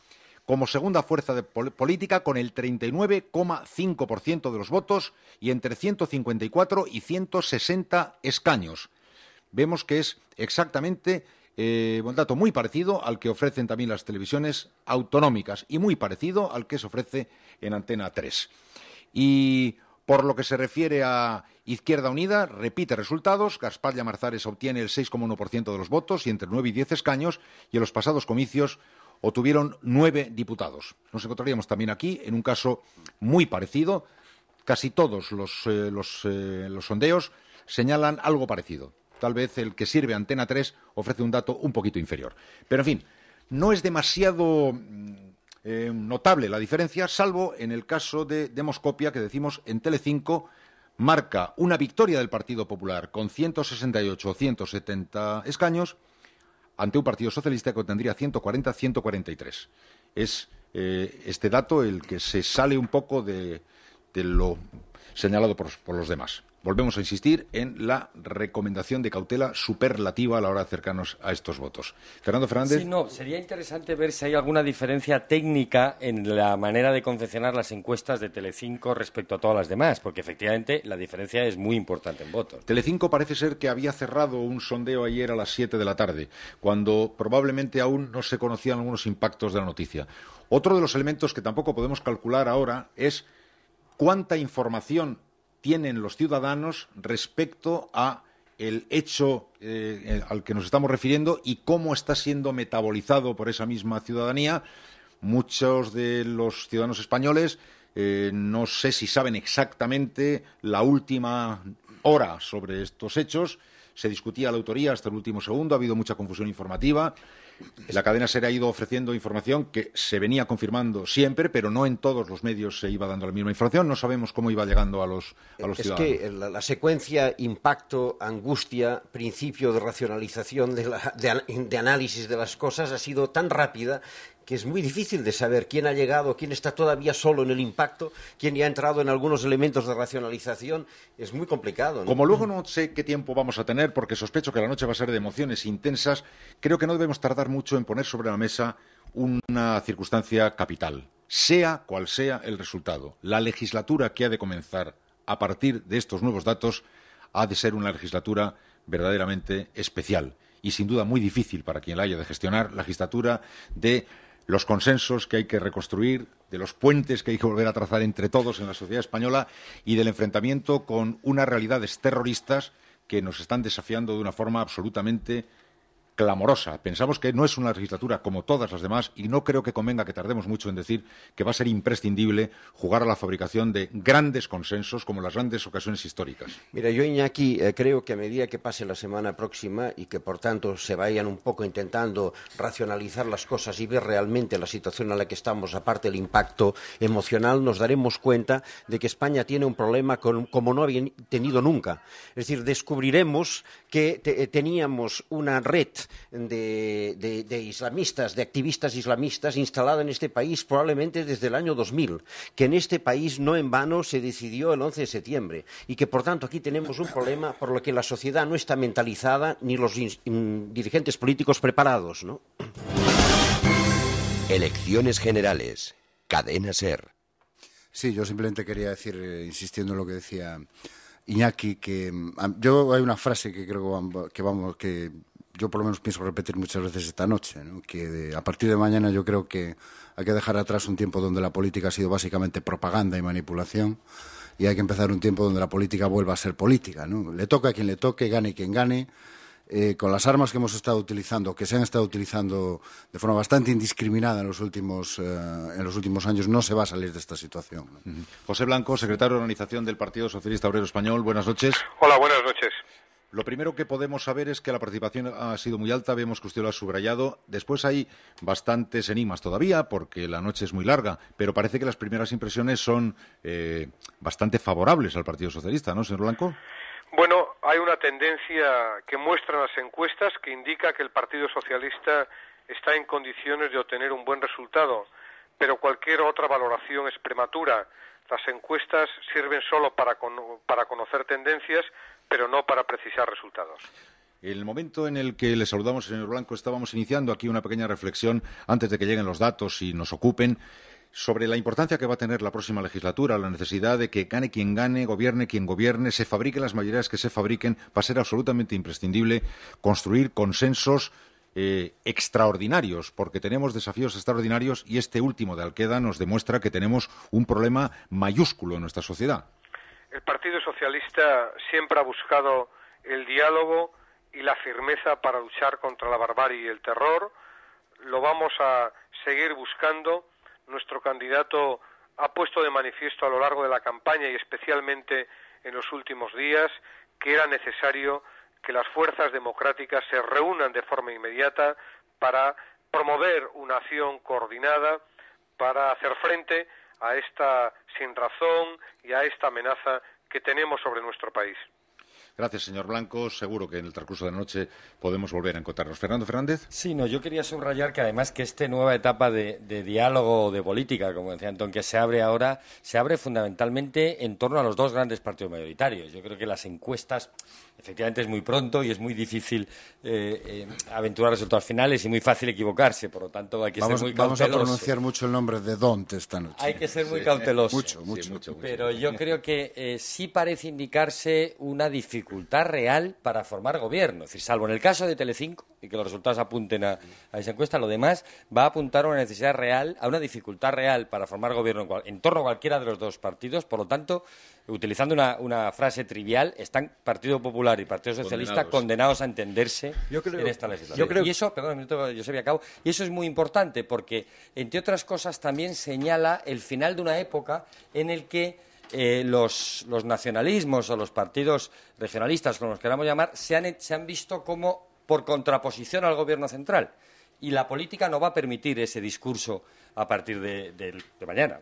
como segunda fuerza política con el 39,5% de los votos y entre 154 y 160 escaños. Vemos que es exactamente eh, un dato muy parecido al que ofrecen también las televisiones autonómicas y muy parecido al que se ofrece en Antena 3. Y por lo que se refiere a Izquierda Unida, repite resultados. Gaspar Llamarzares obtiene el 6,1% de los votos y entre 9 y 10 escaños, y en los pasados comicios obtuvieron 9 diputados. Nos encontraríamos también aquí en un caso muy parecido. Casi todos los, eh, eh, los sondeos señalan algo parecido. Tal vez el que sirve Antena 3 ofrece un dato un poquito inferior. Pero, en fin, no es demasiado mm, eh, notable la diferencia, salvo en el caso de Demoscopia, que decimos en Telecinco marca una victoria del Partido Popular con 168-170 escaños ante un Partido Socialista que tendría 140-143. Es eh, este dato el que se sale un poco de, lo señalado por los demás volvemos a insistir en la recomendación de cautela superlativa a la hora de acercarnos a estos votos. Fernando Fernández. Sí,
no, sería interesante ver si hay alguna diferencia técnica en la manera de confeccionar las encuestas de Telecinco respecto a todas las demás, porque efectivamente la diferencia es muy importante en votos.
Telecinco parece ser que había cerrado un sondeo ayer a las 7 de la tarde, cuando probablemente aún no se conocían algunos impactos de la noticia. Otro de los elementos que tampoco podemos calcular ahora es cuánta información tienen los ciudadanos respecto a el hecho eh, eh, al que nos estamos refiriendo y cómo está siendo metabolizado por esa misma ciudadanía. Muchos de los ciudadanos españoles eh, no sé si saben exactamente la última hora sobre estos hechos. Se discutía la autoría hasta el último segundo, ha habido mucha confusión informativa la cadena SER ha ido ofreciendo información que se venía confirmando siempre, pero no en todos los medios se iba dando la misma información. No sabemos cómo iba llegando a los, a los ciudadanos. Es que
la, secuencia impacto, angustia, principio de racionalización, de análisis de las cosas ha sido tan rápida que es muy difícil de saber quién ha llegado, quién está todavía solo en el impacto, quién ya ha entrado en algunos elementos de racionalización, es muy complicado. Como luego
no sé qué tiempo vamos a tener, porque sospecho que la noche va a ser de emociones intensas, creo que no debemos tardar mucho en poner sobre la mesa una circunstancia capital, sea cual sea el resultado. La legislatura que ha de comenzar a partir de estos nuevos datos ha de ser una legislatura verdaderamente especial y sin duda muy difícil para quien la haya de gestionar, la legislatura de los consensos que hay que reconstruir, de los puentes que hay que volver a trazar entre todos en la sociedad española y del enfrentamiento con unas realidades terroristas que nos están desafiando de una forma absolutamente clamorosa. Pensamos que no es una legislatura como todas las demás y no creo que convenga que tardemos mucho en decir que va a ser imprescindible jugar a la fabricación de grandes consensos como las grandes ocasiones históricas.
Mira, yo Iñaki eh, creo que a medida que pase la semana próxima y que por tanto se vayan un poco intentando racionalizar las cosas y ver realmente la situación en la que estamos, aparte del impacto emocional, nos daremos cuenta de que España tiene un problema como no había tenido nunca. Es decir, descubriremos que eh, teníamos una red de, islamistas, de activistas islamistas instalada en este país probablemente desde el año 2000, que en este país no en vano se decidió el 11 de septiembre y que por tanto aquí tenemos un problema por lo que la sociedad no está mentalizada ni los dirigentes políticos preparados. ¿no? Elecciones generales. Cadena
Ser. Sí, yo simplemente quería decir, eh, insistiendo en lo que decía Iñaki, que yo hay una frase que creo que vamos, que, yo por lo menos pienso repetir muchas veces esta noche, ¿no? que a partir de mañana yo creo que hay que dejar atrás un tiempo donde la política ha sido básicamente propaganda y manipulación y hay que empezar un tiempo donde la política vuelva a ser política. ¿no? Le toca a quien le toque, gane quien gane eh, con las armas que hemos estado utilizando, que se han estado utilizando de forma bastante indiscriminada en los últimos, eh, años, no se va a salir de esta situación.
José Blanco, secretario de Organización del Partido Socialista Obrero Español, buenas noches. Hola, buenas noches. Lo primero que podemos saber es que la participación ha sido muy alta, vemos que usted lo ha subrayado. Después hay bastantes enigmas todavía, porque la noche es muy larga, pero parece que las primeras impresiones son eh, bastante favorables al Partido Socialista, ¿no, señor Blanco?
Bueno, hay una tendencia que muestran las encuestas que indica que el Partido Socialista está en condiciones de obtener un buen resultado, pero cualquier otra valoración es prematura. Las encuestas sirven solo para, para conocer tendencias, pero no para precisar resultados.
El momento en el que le saludamos, señor Blanco, estábamos iniciando aquí una pequeña reflexión antes de que lleguen los datos y nos ocupen sobre la importancia que va a tener la próxima legislatura, la necesidad de que gane quien gane, gobierne quien gobierne, se fabriquen las mayorías que se fabriquen, va a ser absolutamente imprescindible construir consensos eh, extraordinarios, porque tenemos desafíos extraordinarios y este último de Alqueda nos demuestra que tenemos un problema mayúsculo en nuestra sociedad.
El Partido Socialista siempre ha buscado el diálogo y la firmeza para luchar contra la barbarie y el terror. Lo vamos a seguir buscando nuestro candidato ha puesto de manifiesto a lo largo de la campaña y especialmente en los últimos días que era necesario que las fuerzas democráticas se reúnan de forma inmediata para promover una acción coordinada para hacer frente a esta sin razón y a esta amenaza que tenemos sobre nuestro país.
Gracias, señor Blanco. Seguro que en el transcurso de la noche podemos volver a encontrarnos. Fernando Fernández. Sí, no, yo quería subrayar que además que esta nueva etapa de, de diálogo de política, como decía Antón, que se abre ahora, se abre fundamentalmente en torno a los dos grandes partidos mayoritarios. Yo creo que las encuestas efectivamente es muy pronto y es muy difícil eh, eh, aventurar resultados finales y muy fácil equivocarse. Por lo tanto, hay que ser muy Vamos a pronunciar
mucho el nombre de Dante esta noche. Hay que ser muy cauteloso.
Pero yo creo que eh, sí parece indicarse una dificultad real para formar gobierno. Es decir, salvo en el caso de Telecinco y que los resultados apunten a, a, esa encuesta, lo demás va a apuntar a una necesidad real, a una dificultad real para formar gobierno en torno a cualquiera de los dos partidos. Por lo tanto, utilizando una, frase trivial, están Partido Popular y Partido Socialista condenados, a entenderse en esta legislatura. Y eso, perdón, yo se Y eso es muy importante porque, entre otras cosas, también señala el final de una época en el que eh, los, nacionalismos o los partidos regionalistas, como los queramos llamar, se han, visto como por contraposición al gobierno central. Y la política no va a permitir ese discurso a partir de, mañana.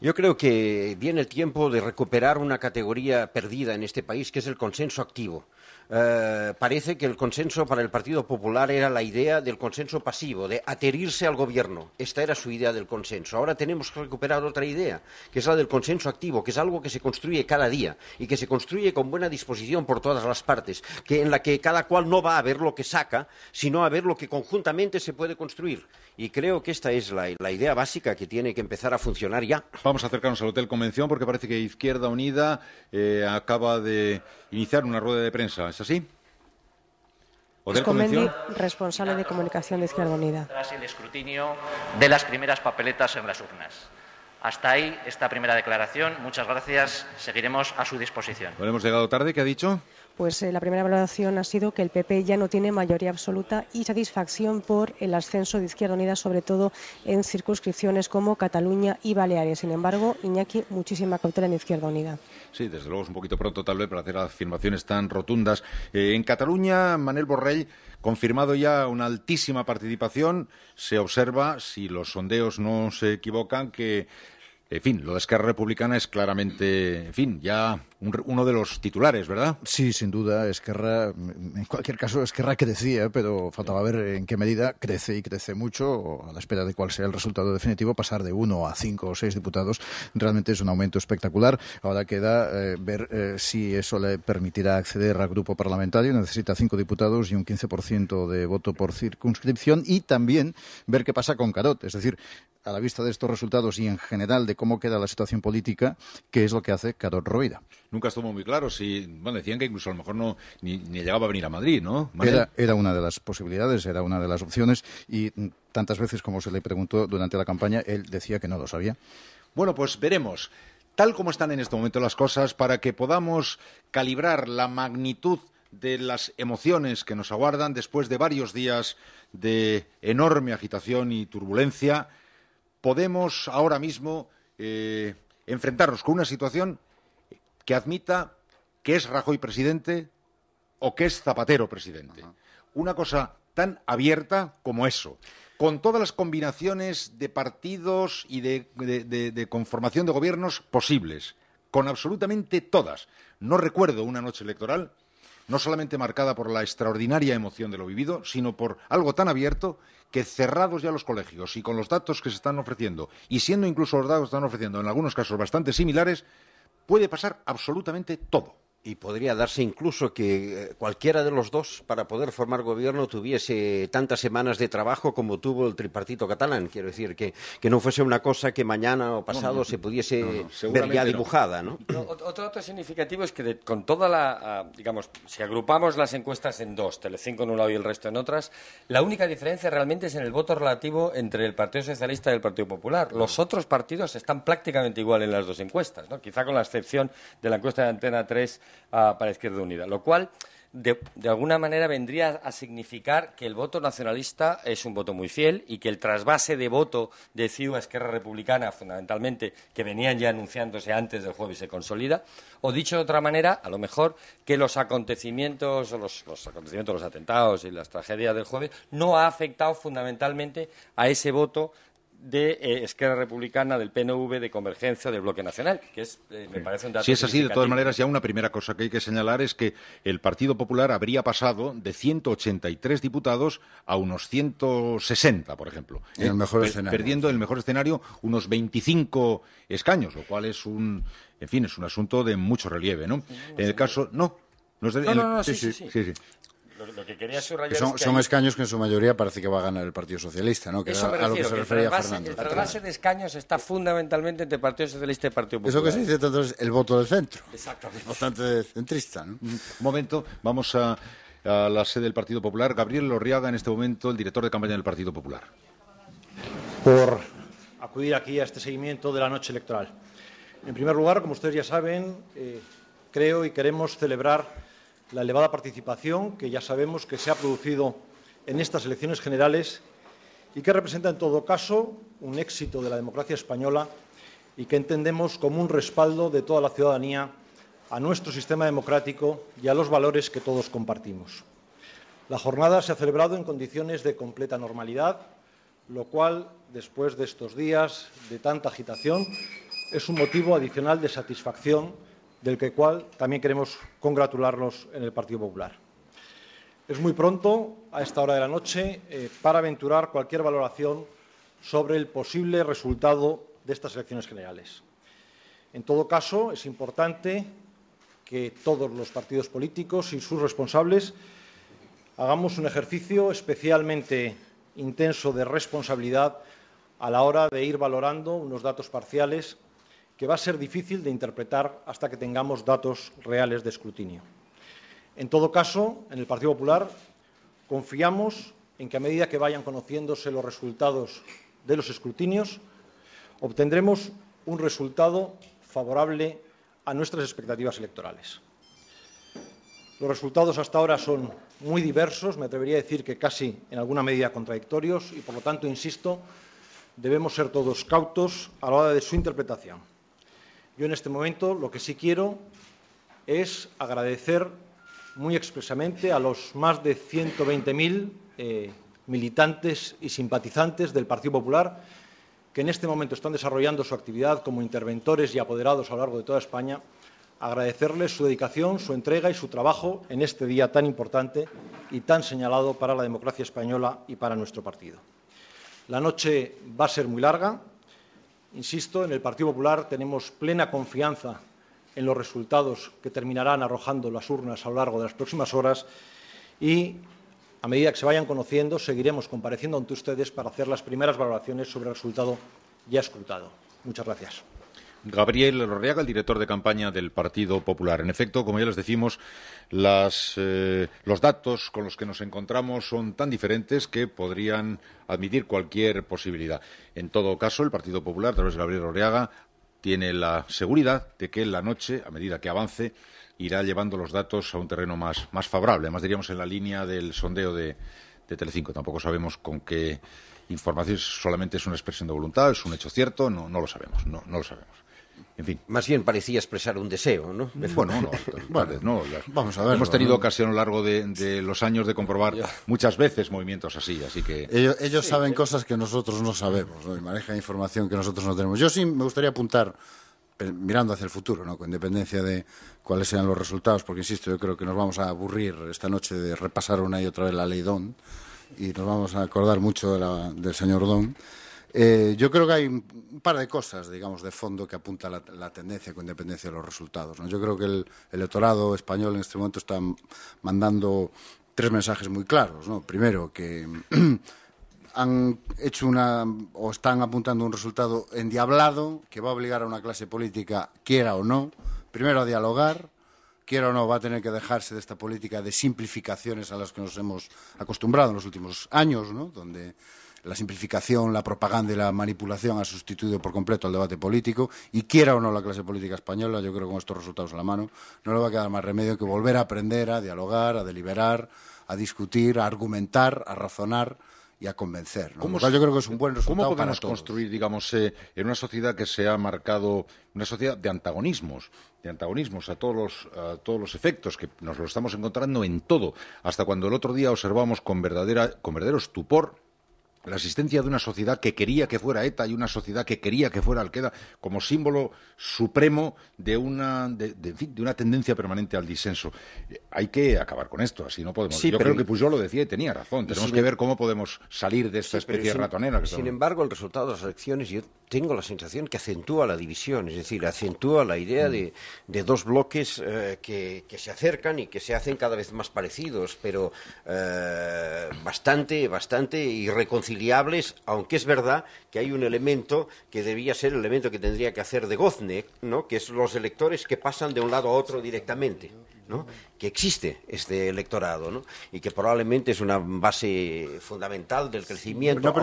Yo creo que viene el tiempo de recuperar una categoría perdida en este país, que es el consenso activo. Eh, parece que el consenso para el Partido Popular era la idea del consenso pasivo, de adherirse al gobierno. Esta era su idea del consenso. Ahora tenemos que recuperar otra idea, que es la del consenso activo, que es algo que se construye cada día y que se construye con buena disposición por todas las partes, en la que cada cual no va a ver lo que saca, sino a ver lo que conjuntamente se puede construir. Y creo que esta es la idea básica que tiene que empezar a funcionar ya. Vamos a acercarnos al Hotel Convención porque parece que Izquierda Unida eh, acaba de
iniciar una rueda de prensa. ¿Es así? Hotel Convención.
responsable de comunicación de Izquierda Unida.
Tras el escrutinio de las primeras papeletas en las urnas. Hasta ahí esta primera declaración. Muchas gracias. Seguiremos a su disposición.
hemos llegado tarde. ¿Qué ha
dicho? pues eh, la primera valoración ha sido que el PP ya no tiene mayoría absoluta y satisfacción por el ascenso de Izquierda Unida, sobre todo en circunscripciones como Cataluña y Baleares. Sin embargo, Iñaki, muchísima cautela en Izquierda Unida.
Sí, desde luego es un poquito pronto tal vez para hacer afirmaciones tan rotundas. Eh, en Cataluña, Manuel Borrell, confirmado ya una altísima participación, se observa, si los sondeos no se equivocan, que en fin, lo de Esquerra Republicana es claramente, en fin, ya uno de los titulares, ¿verdad?
Sí, sin duda. Esquerra, mm, en cualquier caso, Esquerra crecía, pero faltaba ver en qué medida crece y crece mucho. A la espera de cuál sea el resultado definitivo, pasar de uno a cinco o seis diputados realmente es un aumento espectacular. Ahora queda eh, ver eh, si eso le permitirá acceder al grupo parlamentario. Necesita cinco diputados y un 15% de voto por circunscripción y también ver qué pasa con Carot. Es decir, a la vista de estos resultados y en general de cómo queda la situación política, qué es lo que hace Carot Roida
nunca estuvo muy claro si, decían que incluso a lo mejor no ni, llegaba a venir a Madrid, ¿no?
Era, una de las posibilidades, era una de las opciones y mm, tantas veces como se le preguntó durante la campaña, él decía que no lo sabía.
Bueno, pues veremos tal como están en este momento las cosas para que podamos calibrar la magnitud de las emociones que nos aguardan después de varios días de enorme agitación y turbulencia, podemos ahora mismo eh, enfrentarnos con una situación que admita que es Rajoy presidente o que es Zapatero presidente. Una cosa tan abierta como eso, con todas las combinaciones de partidos y de, de conformación de gobiernos posibles, con absolutamente todas. No recuerdo una noche electoral no solamente marcada por la extraordinaria emoción de lo vivido, sino por algo tan abierto que cerrados ya los colegios y con los datos que se están ofreciendo, y siendo incluso los datos que están
ofreciendo en algunos casos bastante similares, puede pasar absolutamente todo y podría darse incluso que eh, cualquiera de los dos, para poder formar gobierno, tuviese tantas semanas de trabajo como tuvo el tripartito catalán. Quiero decir, que, no fuese una cosa que mañana o pasado se pudiese ver ya dibujada. ¿no?
otro dato significativo es que con toda la, ah, digamos, si agrupamos las encuestas en dos, Telecinco en un lado y el resto en otras, la única diferencia realmente es en el voto relativo entre el Partido Socialista y el Partido Popular. Mm. Los otros partidos están prácticamente igual en las dos encuestas, ¿no? quizá con la excepción de la encuesta de Antena 3 para Izquierda Unida, lo cual de, alguna manera vendría a significar que el voto nacionalista es un voto muy fiel y que el trasvase de voto de CIU a Esquerra Republicana, fundamentalmente, que venían ya anunciándose antes del jueves, se consolida. O dicho de otra manera, a lo mejor que los acontecimientos, los, los acontecimientos, los atentados y las tragedias del jueves no ha afectado fundamentalmente a ese voto de eh, Esquerra Republicana, del PNV, de Convergencia, del Bloque Nacional, que es, eh, me parece un dato. Si es así, de todas maneras,
ya una primera cosa que hay que señalar es que el Partido Popular habría pasado de 183 diputados a unos 160, por ejemplo. Eh, perdiendo en el mejor escenario unos 25 escaños, lo cual es un, en fin, es un asunto de mucho relieve, ¿no? En el caso, no,
no, no, sí, sí, son,
escaños que en su mayoría parece que va a ganar el Partido Socialista, ¿no? a lo que se refería El trasvase
de escaños está fundamentalmente entre Partido Socialista y Partido Popular. Eso que se dice
tanto el voto del centro.
Exactamente. Bastante
centrista, ¿no?
Un
momento, vamos a, la sede del Partido Popular. Gabriel Lorriaga, en este momento, el director de campaña del Partido Popular.
Por acudir aquí a este seguimiento de la noche electoral. En primer lugar, como ustedes ya saben, eh, creo y queremos celebrar la elevada participación que ya sabemos que se ha producido en estas elecciones generales y que representa en todo caso un éxito de la democracia española y que entendemos como un respaldo de toda la ciudadanía a nuestro sistema democrático y a los valores que todos compartimos. La jornada se ha celebrado en condiciones de completa normalidad, lo cual, después de estos días de tanta agitación, es un motivo adicional de satisfacción del que cual también queremos congratularnos en el Partido Popular. Es muy pronto, a esta hora de la noche, eh, para aventurar cualquier valoración sobre el posible resultado de estas elecciones generales. En todo caso, es importante que todos los partidos políticos y sus responsables hagamos un ejercicio especialmente intenso de responsabilidad a la hora de ir valorando unos datos parciales que va a ser difícil de interpretar hasta que tengamos datos reales de escrutinio. En todo caso, en el Partido Popular confiamos en que a medida que vayan conociéndose los resultados de los escrutinios, obtendremos un resultado favorable a nuestras expectativas electorales. Los resultados hasta ahora son muy diversos, me atrevería a decir que casi en alguna medida contradictorios y, por lo tanto, insisto, debemos ser todos cautos a la hora de su interpretación. Yo en este momento lo que sí quiero es agradecer muy expresamente a los más de 120.000 eh, militantes y simpatizantes del Partido Popular que en este momento están desarrollando su actividad como interventores y apoderados a lo largo de toda España, agradecerles su dedicación, su entrega y su trabajo en este día tan importante y tan señalado para la democracia española y para nuestro partido. La noche va a ser muy larga, Insisto, en el Partido Popular tenemos plena confianza en los resultados que terminarán arrojando las urnas a lo largo de las próximas horas y, a medida que se vayan conociendo, seguiremos compareciendo ante ustedes para hacer las primeras valoraciones sobre el resultado ya escrutado. Muchas gracias.
Gabriel Lorriaga, el director de campaña del Partido Popular. En efecto, como ya les decimos, eh, los datos con los que nos encontramos son tan diferentes que podrían admitir cualquier posibilidad. En todo caso, el Partido Popular, a través de Gabriel Lorriaga, tiene la seguridad de que en la noche, a medida que avance, irá llevando los datos a un terreno más, favorable, Además, diríamos en la línea del sondeo de, Telecinco. Tampoco sabemos con qué información, solamente es una expresión de voluntad, es un hecho cierto, no, lo sabemos, no lo sabemos. En fin. Más bien parecía expresar un deseo, ¿no? Mm. Bueno, no,
vamos a ver. Hemos tenido
ocasión a lo largo de, los años de comprobar muchas veces movimientos así, así que...
Ellos, saben cosas que nosotros no sabemos, ¿no? Y manejan información que nosotros no tenemos. Yo sí me gustaría apuntar, mirando hacia el futuro, ¿no? Con independencia de cuáles sean los resultados, porque insisto, yo creo que nos vamos a aburrir esta noche de repasar una y otra vez la ley Don, y nos vamos a acordar mucho del señor Don eh, yo creo que hay un par de cosas, digamos, de fondo que apunta la, tendencia con independencia de los resultados. Yo creo que el electorado español en este momento está mandando tres mensajes muy claros. ¿no? Primero, que han hecho una o están apuntando un resultado endiablado que va a obligar a una clase política, quiera o no, primero a dialogar, quiera o no, va a tener que dejarse de esta política de simplificaciones a las que nos hemos acostumbrado en los últimos años, ¿no? donde la simplificación, la propaganda y la manipulación ha sustituido por completo al debate político y quiera o no la clase política española, yo creo que con estos resultados en la mano, no le va a quedar más remedio que volver a aprender, a dialogar, a deliberar, a discutir, a argumentar, a razonar y a convencer. yo creo que es un buen resultado ¿Cómo podemos construir, digamos, eh, en una sociedad que se ha marcado,
una sociedad de antagonismos, de antagonismos a todos los, todos los efectos que nos lo estamos encontrando en todo, hasta cuando el otro día observamos con, verdadera, con verdadero estupor la existencia de una sociedad que quería que fuera ETA y una sociedad que quería que fuera al queda como símbolo supremo de una, de, una tendencia permanente al disenso. Hay que acabar con esto, así no podemos. Sí, Yo creo que yo lo decía y tenía razón. Tenemos que em- ver cómo podemos salir
de esta especie de ratonera. sin embargo, el resultado de las elecciones, tengo la sensación que acentúa la división, es decir, acentúa la idea de, mm. dos bloques eh, que, se acercan y que se hacen cada vez más parecidos, pero eh, bastante, bastante irreconciliables, aunque es verdad que hay un elemento que debía ser el elemento que tendría que hacer de Goznek, ¿no? que es los electores que pasan de un lado a otro directamente. ¿no? que existe este electorado y que probablemente es una base fundamental del crecimiento,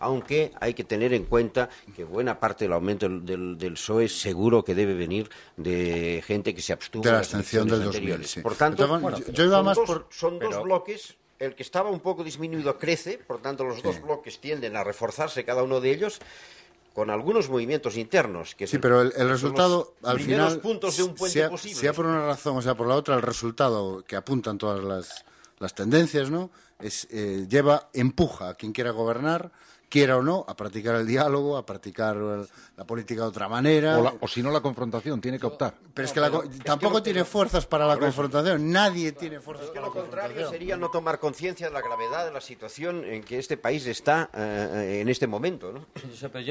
aunque, hay que tener en cuenta que buena parte del aumento del, del, PSOE seguro que debe venir de gente que se abstuvo de la abstención del Por tanto, son dos, bloques el que estaba un poco disminuido crece, por tanto los dos bloques tienden a reforzarse cada uno de ellos con algunos movimientos internos. Que sí,
pero el, resultado, al final, sea, sea por una razón o sea por la otra, el resultado que apuntan todas las, las tendencias, ¿no? Es, eh, lleva, empuja a quien quiera gobernar quiera o no, a practicar el diálogo, a practicar la política de otra manera. O, si no, la confrontación, tiene que optar. Pero
es que tampoco tiene fuerzas para la confrontación, nadie tiene fuerzas para la confrontación. Lo contrario sería no tomar conciencia de la gravedad de la situación en que este país está eh, en este momento. ¿no?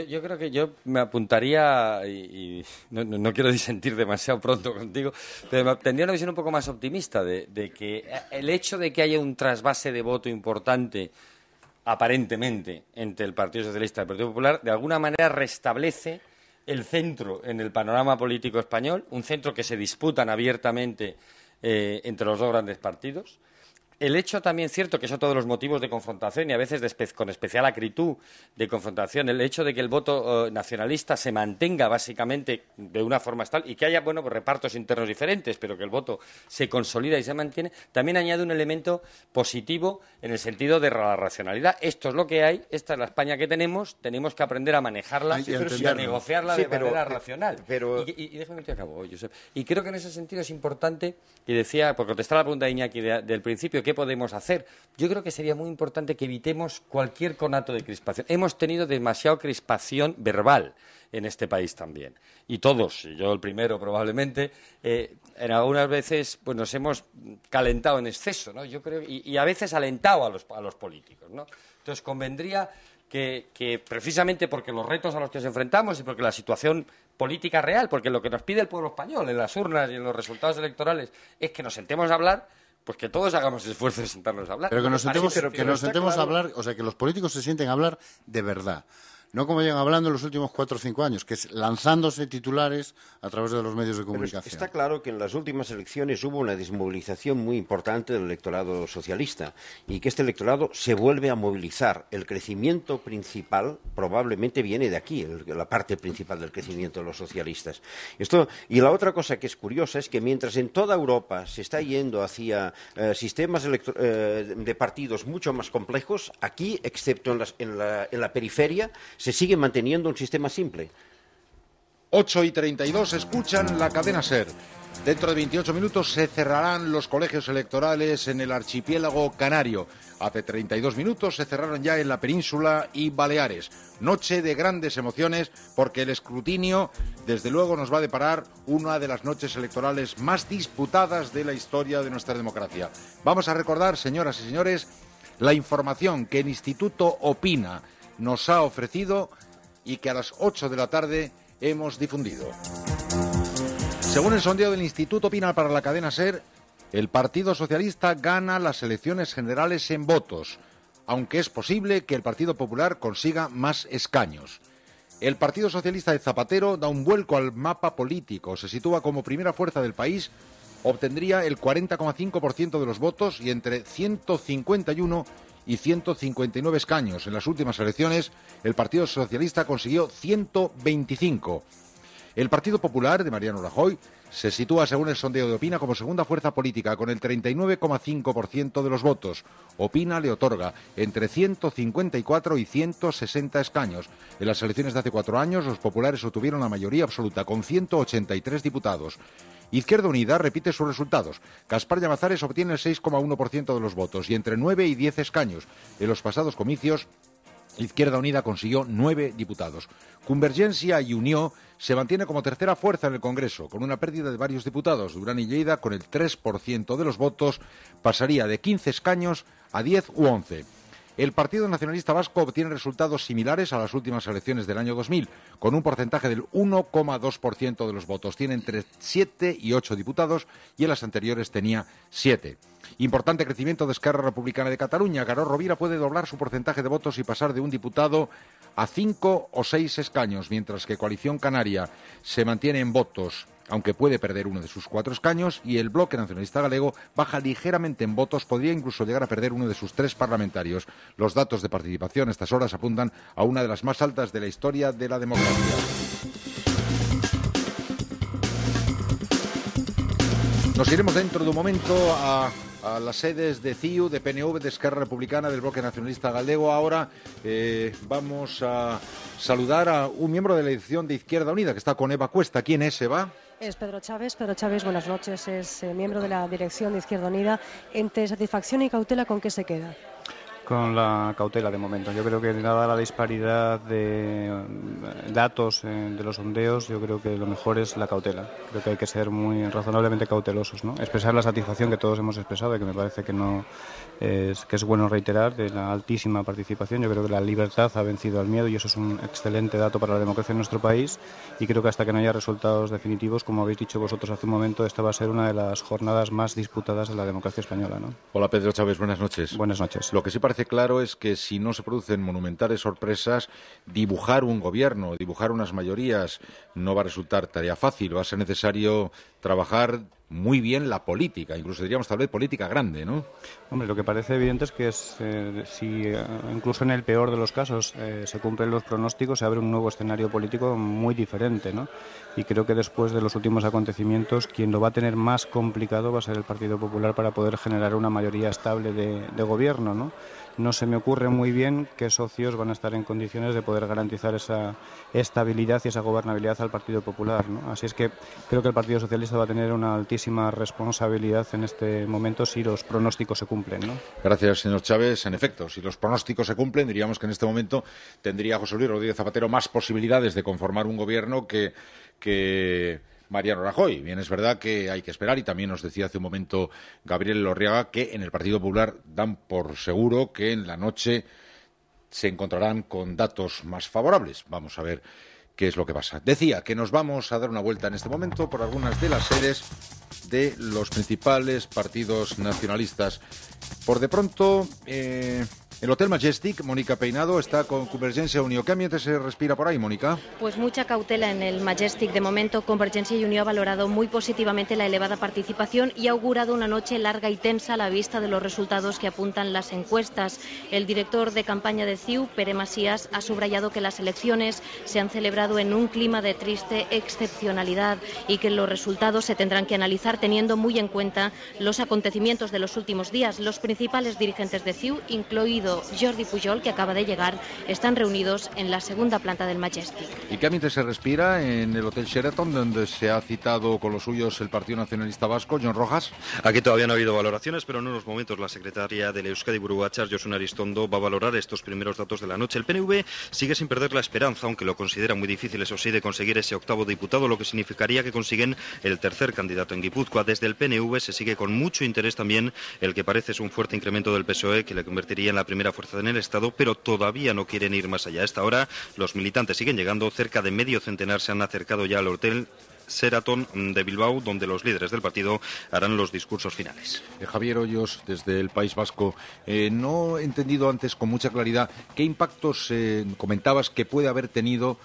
Yo, creo que yo me
apuntaría,
y, no, quiero disentir demasiado pronto contigo, pero tendría una visión un poco más optimista de que el hecho de que haya un trasvase de voto importante aparentemente entre el Partido Socialista y el Partido Popular, de alguna manera restablece el centro en el panorama político español, un centro que se disputan abiertamente eh, entre los dos grandes partidos el hecho también cierto, que son todos los motivos de confrontación y a veces con especial acritud de confrontación, el hecho de que el voto eh, nacionalista se mantenga básicamente de una forma tal y que haya, bueno, pues repartos internos diferentes, pero que el voto se consolida y se mantiene, también añade un elemento positivo en el sentido de la racionalidad. Esto es lo que hay, esta es la España que tenemos, tenemos que aprender a manejarla y, a negociarla de manera eh, racional. Pero... Y, que te acabo, Y creo que en ese sentido es importante, y decía, por contestar la pregunta de Iñaki del principio, ¿qué podemos hacer? Yo creo que sería muy importante que evitemos cualquier conato de crispación. Hemos tenido demasiada crispación verbal en este país también. Y todos, yo el primero probablemente, eh, en algunas veces pues nos hemos calentado en exceso, ¿no? Yo creo, y, a veces alentado a los, a los políticos, Entonces convendría que, precisamente porque los retos a los que nos enfrentamos y porque la situación política real, porque lo que nos pide el pueblo español en las urnas y en los resultados electorales es que nos sentemos a hablar pues que todos hagamos esfuerzo de sentarnos a hablar. Pero que nos sentemos, a hablar,
o sea, que los políticos se sienten a hablar de verdad no como llegan hablando en los últimos cuatro o cinco años, que es lanzándose titulares a través de los medios de
comunicación.
está claro que en las últimas elecciones hubo una desmovilización muy importante del electorado socialista y que este electorado se vuelve a movilizar. El crecimiento principal probablemente viene de aquí, la parte principal del crecimiento de los socialistas. Esto, y la otra cosa que es curiosa es que mientras en toda Europa se está yendo hacia eh, sistemas eh, de partidos mucho más complejos, aquí, excepto la, en la periferia, se sigue manteniendo un sistema simple. 8 y 32 escuchan la cadena SER. Dentro de 28 minutos se cerrarán los
colegios electorales en el archipiélago canario. Hace 32 minutos se cerraron ya en la península y Baleares. Noche de grandes emociones porque el escrutinio, desde luego, nos va a deparar una de las noches electorales más disputadas de la historia de nuestra democracia. Vamos a recordar, señoras y señores, la información que el Instituto Opina nos ha ofrecido y que a las 8 de la tarde hemos difundido. Según el sondeo del Instituto Pinal para la cadena SER, el Partido Socialista gana las elecciones generales en votos, aunque es posible que el Partido Popular consiga más escaños. El Partido Socialista de Zapatero da un vuelco al mapa político, se sitúa como primera fuerza del país, obtendría el 40,5% de los votos y entre 151 y 159 escaños. En las últimas elecciones, el Partido Socialista consiguió 125. El Partido Popular de Mariano Rajoy se sitúa, según el sondeo de Opina, como segunda fuerza política, con el 39,5% de los votos. Opina le otorga entre 154 y 160 escaños. En las elecciones de hace cuatro años, los populares obtuvieron la mayoría absoluta, con 183 diputados. Izquierda Unida repite sus resultados. Caspar Llamazares obtiene el 6,1% de los votos y entre 9 y 10 escaños. En los pasados comicios, Izquierda Unida consiguió nueve diputados. Convergencia y Unió se mantiene como tercera fuerza en el Congreso, con una pérdida de varios diputados. Durán y Lleida, con el 3% de los votos, pasaría de 15 escaños a 10 u 11. El Partido Nacionalista Vasco obtiene resultados similares a las últimas elecciones del año 2000, con un porcentaje del 1,2% de los votos. Tiene entre 7 y 8 diputados y en las anteriores tenía 7. Importante crecimiento de Esquerra Republicana de Cataluña. Garó Rovira puede doblar su porcentaje de votos y pasar de un diputado a 5 o 6 escaños, mientras que Coalición Canaria se mantiene en votos aunque puede perder uno de sus cuatro escaños, y el bloque nacionalista galego baja ligeramente en votos, podría incluso llegar a perder uno de sus tres parlamentarios. Los datos de participación a estas horas apuntan a una de las más altas de la historia de la democracia. Nos iremos dentro de un momento a, las sedes de CIU, de PNV, de Esquerra Republicana, del Bloque Nacionalista Galego. Ahora eh, vamos a saludar a un miembro de la edición de Izquierda Unida que está con Eva Cuesta. ¿Quién es Eva?
Es Pedro Chávez. Pedro Chávez, buenas noches. Es eh, miembro de la dirección de Izquierda Unida. Entre satisfacción y cautela, ¿con qué se queda?
Con la cautela de momento. Yo creo que dada la disparidad de eh, datos eh, de los sondeos, yo creo que lo mejor es la cautela. Creo que hay que ser muy razonablemente cautelosos, ¿no? Expresar la satisfacción que todos hemos expresado y que me parece que no, es, que es bueno reiterar, de la altísima participación. Yo creo que la libertad ha vencido al miedo y eso es un excelente dato para la democracia en nuestro país. Y creo que hasta que no haya resultados definitivos, como habéis dicho vosotros hace un momento, esta va a ser una de las jornadas más disputadas de la democracia española. ¿no?
Hola Pedro Chávez, buenas noches. Buenas noches. Lo que sí parece claro es que si no se producen monumentales sorpresas, dibujar un gobierno, dibujar unas mayorías, no va a resultar tarea fácil. Va a ser necesario trabajar muy bien la política, incluso diríamos tal vez
política grande, ¿no? Hombre, lo que parece evidente es que eh, si eh, incluso en el peor de los casos eh, se cumplen los pronósticos, se abre un nuevo escenario político muy diferente, ¿no? Y creo que después de los últimos acontecimientos, quien lo va a tener más complicado va a ser el Partido Popular para poder generar una mayoría estable de, de gobierno, ¿no? no se me ocurre muy bien qué socios van a estar en condiciones de poder garantizar esa estabilidad y esa gobernabilidad al Partido Popular. Así es que creo que el Partido Socialista va a tener una altísima responsabilidad en este momento si los pronósticos se cumplen. ¿no?
Gracias, señor Chávez. En efecto, si los pronósticos se cumplen, diríamos que en este momento tendría José Luis Rodríguez Zapatero más posibilidades de conformar un gobierno que, que Mariano Rajoy. Bien, es verdad que hay que esperar y también nos decía hace un momento Gabriel Lorriaga que en el Partido Popular dan por seguro que en la noche se encontrarán con datos más favorables. Vamos a ver qué es lo que pasa. Decía que nos vamos a dar una vuelta en este momento por algunas de las sedes de los principales partidos nacionalistas. Por de pronto, eh, el Hotel Majestic, Mónica Peinado, está con Convergencia Unió. ¿Qué ambiente se respira por ahí, Mónica?
Pues mucha cautela en el Majestic. De momento, Convergencia Unió ha valorado muy positivamente la elevada participación y ha augurado una noche larga y tensa a la vista de los resultados que apuntan las encuestas. El director de campaña de CIU, Pere Masías, ha subrayado que las elecciones se han celebrado en un clima de triste excepcionalidad y que los resultados se tendrán que analizar teniendo muy en cuenta los acontecimientos de los últimos días. Los principales dirigentes de CIU, incluidos Jordi Pujol, que acaba de llegar, están reunidos en la segunda planta del Majestic.
¿Y qué ambiente se respira en el Hotel Sheraton, donde se ha citado con los suyos el Partido Nacionalista Vasco, John Rojas? Aquí todavía no ha habido
valoraciones, pero en unos momentos la secretaria del Euskadi Buruachar, Josu Aristondo, va a valorar estos primeros datos de la noche. El PNV sigue sin perder la esperanza, aunque lo considera muy difícil, eso sí, de conseguir ese octavo diputado, lo que significaría que consiguen el tercer candidato en Guipúzcoa. Desde el PNV se sigue con mucho interés también el que parece es un fuerte incremento del PSOE, que le convertiría en la primera primera fuerza en el Estado, pero todavía no quieren ir más allá. A esta hora los militantes siguen llegando, cerca de medio centenar se han acercado ya al hotel Seraton de Bilbao, donde los líderes del partido harán los discursos finales.
Eh, Javier Hoyos, desde el País Vasco, eh, no he entendido antes con mucha claridad qué impactos eh, comentabas que puede haber tenido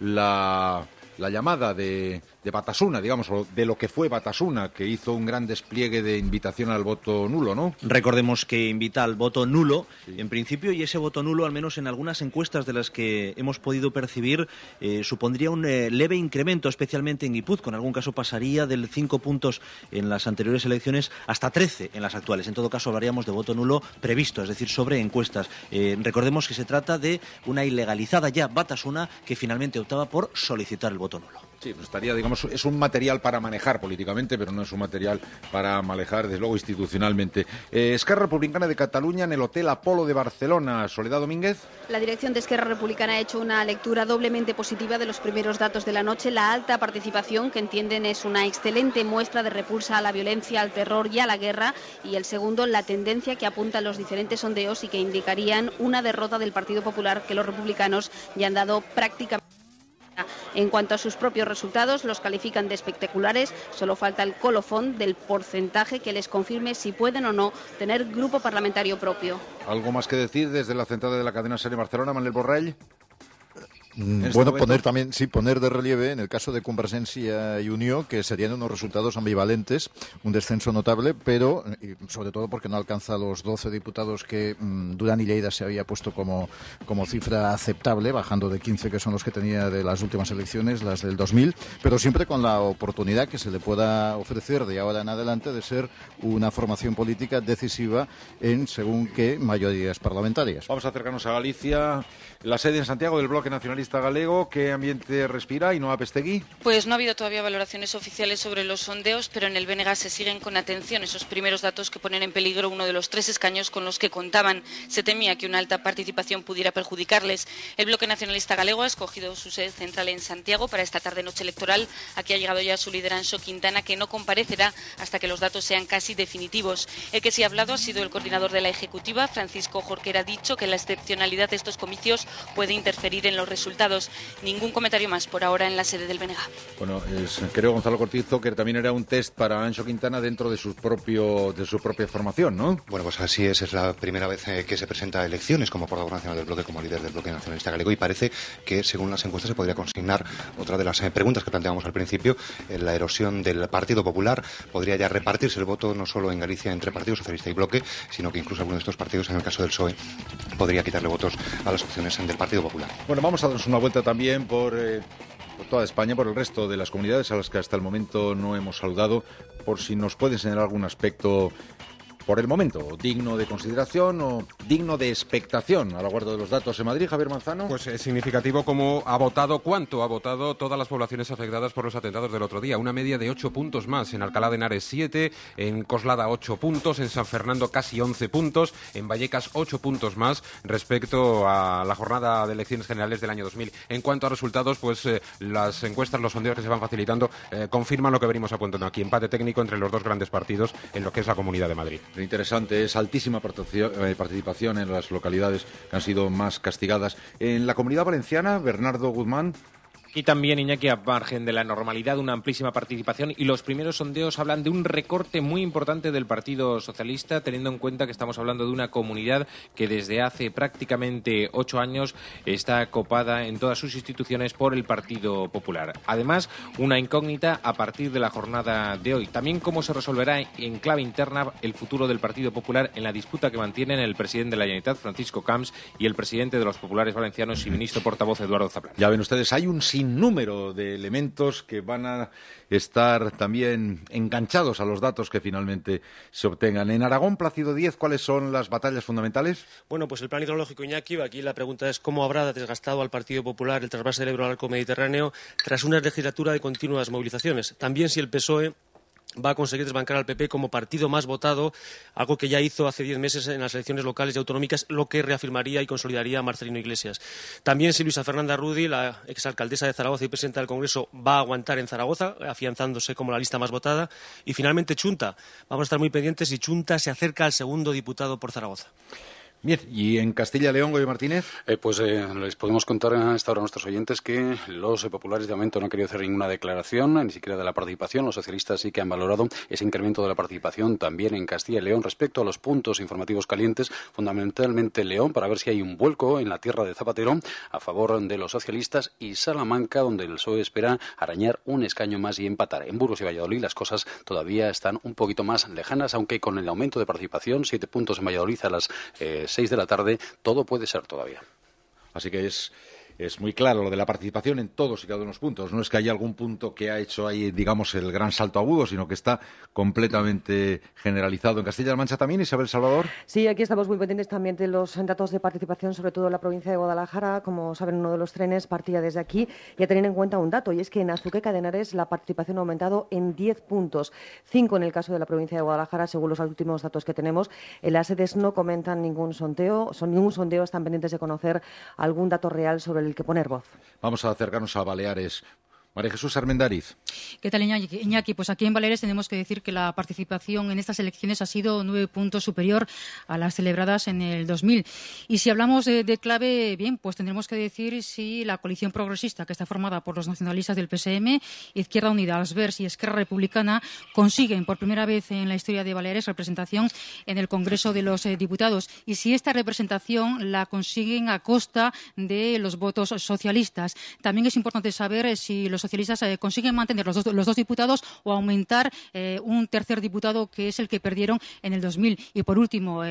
la llamada de, de Batasuna, digamos, o de lo que fue Batasuna, que hizo un gran despliegue de invitación al
voto nulo, ¿no? Recordemos que invita al voto nulo, en principio, y ese voto nulo, al menos en algunas encuestas de las que hemos podido percibir, eh, supondría un eh, leve incremento, especialmente en Gipuzkoa. En algún caso pasaría del 5 puntos en las anteriores elecciones hasta 13 en las actuales. En todo caso, hablaríamos de voto nulo previsto, es decir, sobre encuestas. Eh, recordemos que se trata de una ilegalizada ya Batasuna que finalmente optaba por solicitar el voto nulo.
Sí, pues
estaría, digamos, es un material para manejar políticamente, pero no es un material para manejar, desde luego, institucionalmente. Eh, Esquerra Republicana de Cataluña en el Hotel Apolo de Barcelona. Soledad Domínguez.
La dirección de Esquerra Republicana ha hecho una lectura doblemente positiva de los primeros datos de la noche. La alta participación, que entienden es una excelente muestra de repulsa a la violencia, al terror y a la guerra. Y el segundo, la tendencia que apuntan los diferentes sondeos y que indicarían una derrota del Partido Popular que los republicanos ya han dado prácticamente. En cuanto a sus propios resultados, los califican de espectaculares. Solo falta el colofón del porcentaje que les confirme si pueden o no tener grupo parlamentario propio.
¿Algo más que decir desde la central de la cadena Serie Barcelona,
Manuel Borrell?
Mm, este bueno, poner
también, sí, poner de relieve en el caso de Cumbresencia y Unió que serían unos resultados ambivalentes, un descenso notable, pero sobre todo porque no alcanza los 12 diputados que mm, Durán y Leida se había puesto como, como cifra aceptable, bajando de 15 que son los que tenía de las últimas elecciones, las del 2000, pero siempre con la oportunidad que se le pueda ofrecer de ahora en adelante de ser una formación política decisiva en según qué mayorías parlamentarias.
Vamos a acercarnos a Galicia la sede en Santiago del Bloque Nacionalista Galego. ¿Qué ambiente respira y no pestegui?
Pues no ha habido todavía valoraciones oficiales sobre los sondeos, pero en el Bénega se siguen con atención esos primeros datos que ponen en peligro uno de los tres escaños con los que contaban. Se temía que una alta participación pudiera perjudicarles. El Bloque Nacionalista Galego ha escogido su sede central en Santiago para esta tarde-noche electoral. Aquí ha llegado ya su liderazgo Quintana, que no comparecerá hasta que los datos sean casi definitivos. El que sí ha hablado ha sido el coordinador de la Ejecutiva, Francisco Jorquera, dicho que la excepcionalidad de estos comicios puede interferir en los resultados. Ningún comentario más por ahora en la sede del Benega.
Bueno,
creo Gonzalo Cortizo que también era un test para Ancho Quintana dentro de, su propio, de su propia formación, ¿no? Bueno, pues así es. Es la primera vez eh, que se presenta a elecciones como portavoz nacional del bloque, como líder
del bloque nacionalista galego y parece que según las encuestas se podría consignar otra de las eh, preguntas que planteamos al principio, eh, la erosión del Partido Popular podría ya repartirse el voto no solo en Galicia entre Partido Socialista y Bloque, sino que incluso alguno de estos partidos, en el caso del PSOE, podría quitarle votos a las opciones del Partido Popular.
Bueno, vamos a darnos una vuelta también eh, por, toda España, por el resto de las comunidades a las que hasta el momento no hemos saludado, por si nos puede señalar algún aspecto por el momento, digno de consideración o digno de expectación a lo guarda de los datos en Madrid, Javier Manzano.
Pues es eh, significativo cómo ha votado, cuánto ha votado todas las poblaciones afectadas por los atentados del otro día. Una media de ocho puntos más. En Alcalá de Henares 7, en Coslada ocho puntos, en San Fernando casi 11 puntos, en Vallecas ocho puntos más respecto a la jornada de elecciones generales del año 2000. En cuanto a resultados, pues eh, las encuestas, los sondeos que se van facilitando eh, confirman lo que venimos apuntando aquí. Empate técnico entre los dos grandes partidos en lo que es la Comunidad de Madrid interesante es
altísima eh, participación en las localidades que han sido más castigadas. En la comunidad valenciana, Bernardo Guzmán,
y también, Iñaki, a margen de la normalidad, una amplísima participación y los primeros sondeos hablan de un recorte muy importante del Partido Socialista, teniendo en cuenta que estamos hablando de una comunidad que desde hace prácticamente ocho años está copada en todas sus instituciones por el Partido Popular. Además, una incógnita a partir de la jornada de hoy. También cómo se resolverá en clave interna el futuro del Partido Popular en la disputa que mantienen el presidente de la Generalitat, Francisco Camps, y el presidente de los Populares Valencianos y ministro portavoz, Eduardo Zaplana.
Ya ven ustedes, hay un número de elementos que van a estar también enganchados a los datos que finalmente se obtengan. En Aragón, Plácido 10, ¿cuáles son las batallas fundamentales?
Bueno, pues el plan hidrológico Iñaki, aquí la pregunta es cómo habrá desgastado al Partido Popular el trasvase del Ebro al arco mediterráneo tras una legislatura de continuas movilizaciones. También si el PSOE va a conseguir desbancar al PP como partido más votado, algo que ya hizo hace diez meses en las elecciones locales y autonómicas, lo que reafirmaría y consolidaría a Marcelino Iglesias. También si Luisa Fernanda Rudi, la exalcaldesa de Zaragoza y presidenta del Congreso, va a aguantar en Zaragoza, afianzándose como la lista más votada. Y finalmente Chunta. Vamos a estar muy pendientes si Chunta se acerca al segundo diputado por Zaragoza.
Bien, ¿y en Castilla León, Goyo Martínez? Eh, pues
eh, les podemos contar a esta a nuestros oyentes que los eh, populares de momento no han querido hacer ninguna declaración, ni siquiera de la participación. Los socialistas sí que han valorado ese incremento de la participación también en Castilla y León
respecto a los puntos informativos calientes, fundamentalmente León, para ver si hay un vuelco en la tierra de
Zapatero a favor de los socialistas y Salamanca, donde el PSOE espera arañar un escaño más y empatar. En Burgos y Valladolid las cosas todavía están un poquito más lejanas, aunque con el aumento de participación, siete puntos en Valladolid a las. Eh, 6 de la tarde, todo puede ser todavía.
Así que es es muy claro lo de la participación en todos y cada uno de los puntos. No es que haya algún punto que ha hecho ahí, digamos, el gran salto agudo, sino que está completamente generalizado en Castilla-La Mancha también. Isabel Salvador.
Sí, aquí estamos muy pendientes también de los datos de participación, sobre todo en la provincia de Guadalajara. Como saben, uno de los trenes partía desde aquí y a tener en cuenta un dato, y es que en Azuqueca de Henares la participación ha aumentado en 10 puntos, 5 en el caso de la provincia de Guadalajara, según los últimos datos que tenemos. En las sedes no comentan ningún sondeo, son, ningún sondeo, están pendientes de conocer algún dato real sobre el que poner voz.
Vamos a acercarnos a Baleares. María Jesús Armendariz.
¿Qué tal, Iñaki? Pues aquí en Baleares tenemos que decir que la participación en estas elecciones ha sido nueve puntos superior a las celebradas en el 2000. Y si hablamos de, clave, bien, pues tendremos que decir si la coalición progresista, que está formada por los nacionalistas del PSM, Izquierda Unida, Asvers y Esquerra Republicana, consiguen por primera vez en la historia de Baleares representación en el Congreso de los eh, Diputados. Y si esta representación la consiguen a costa de los votos socialistas. También es importante saber si los socialistas eh, consiguen mantener los dos, diputados o aumentar eh, un tercer diputado que es el que perdieron en el 2000. Y por último,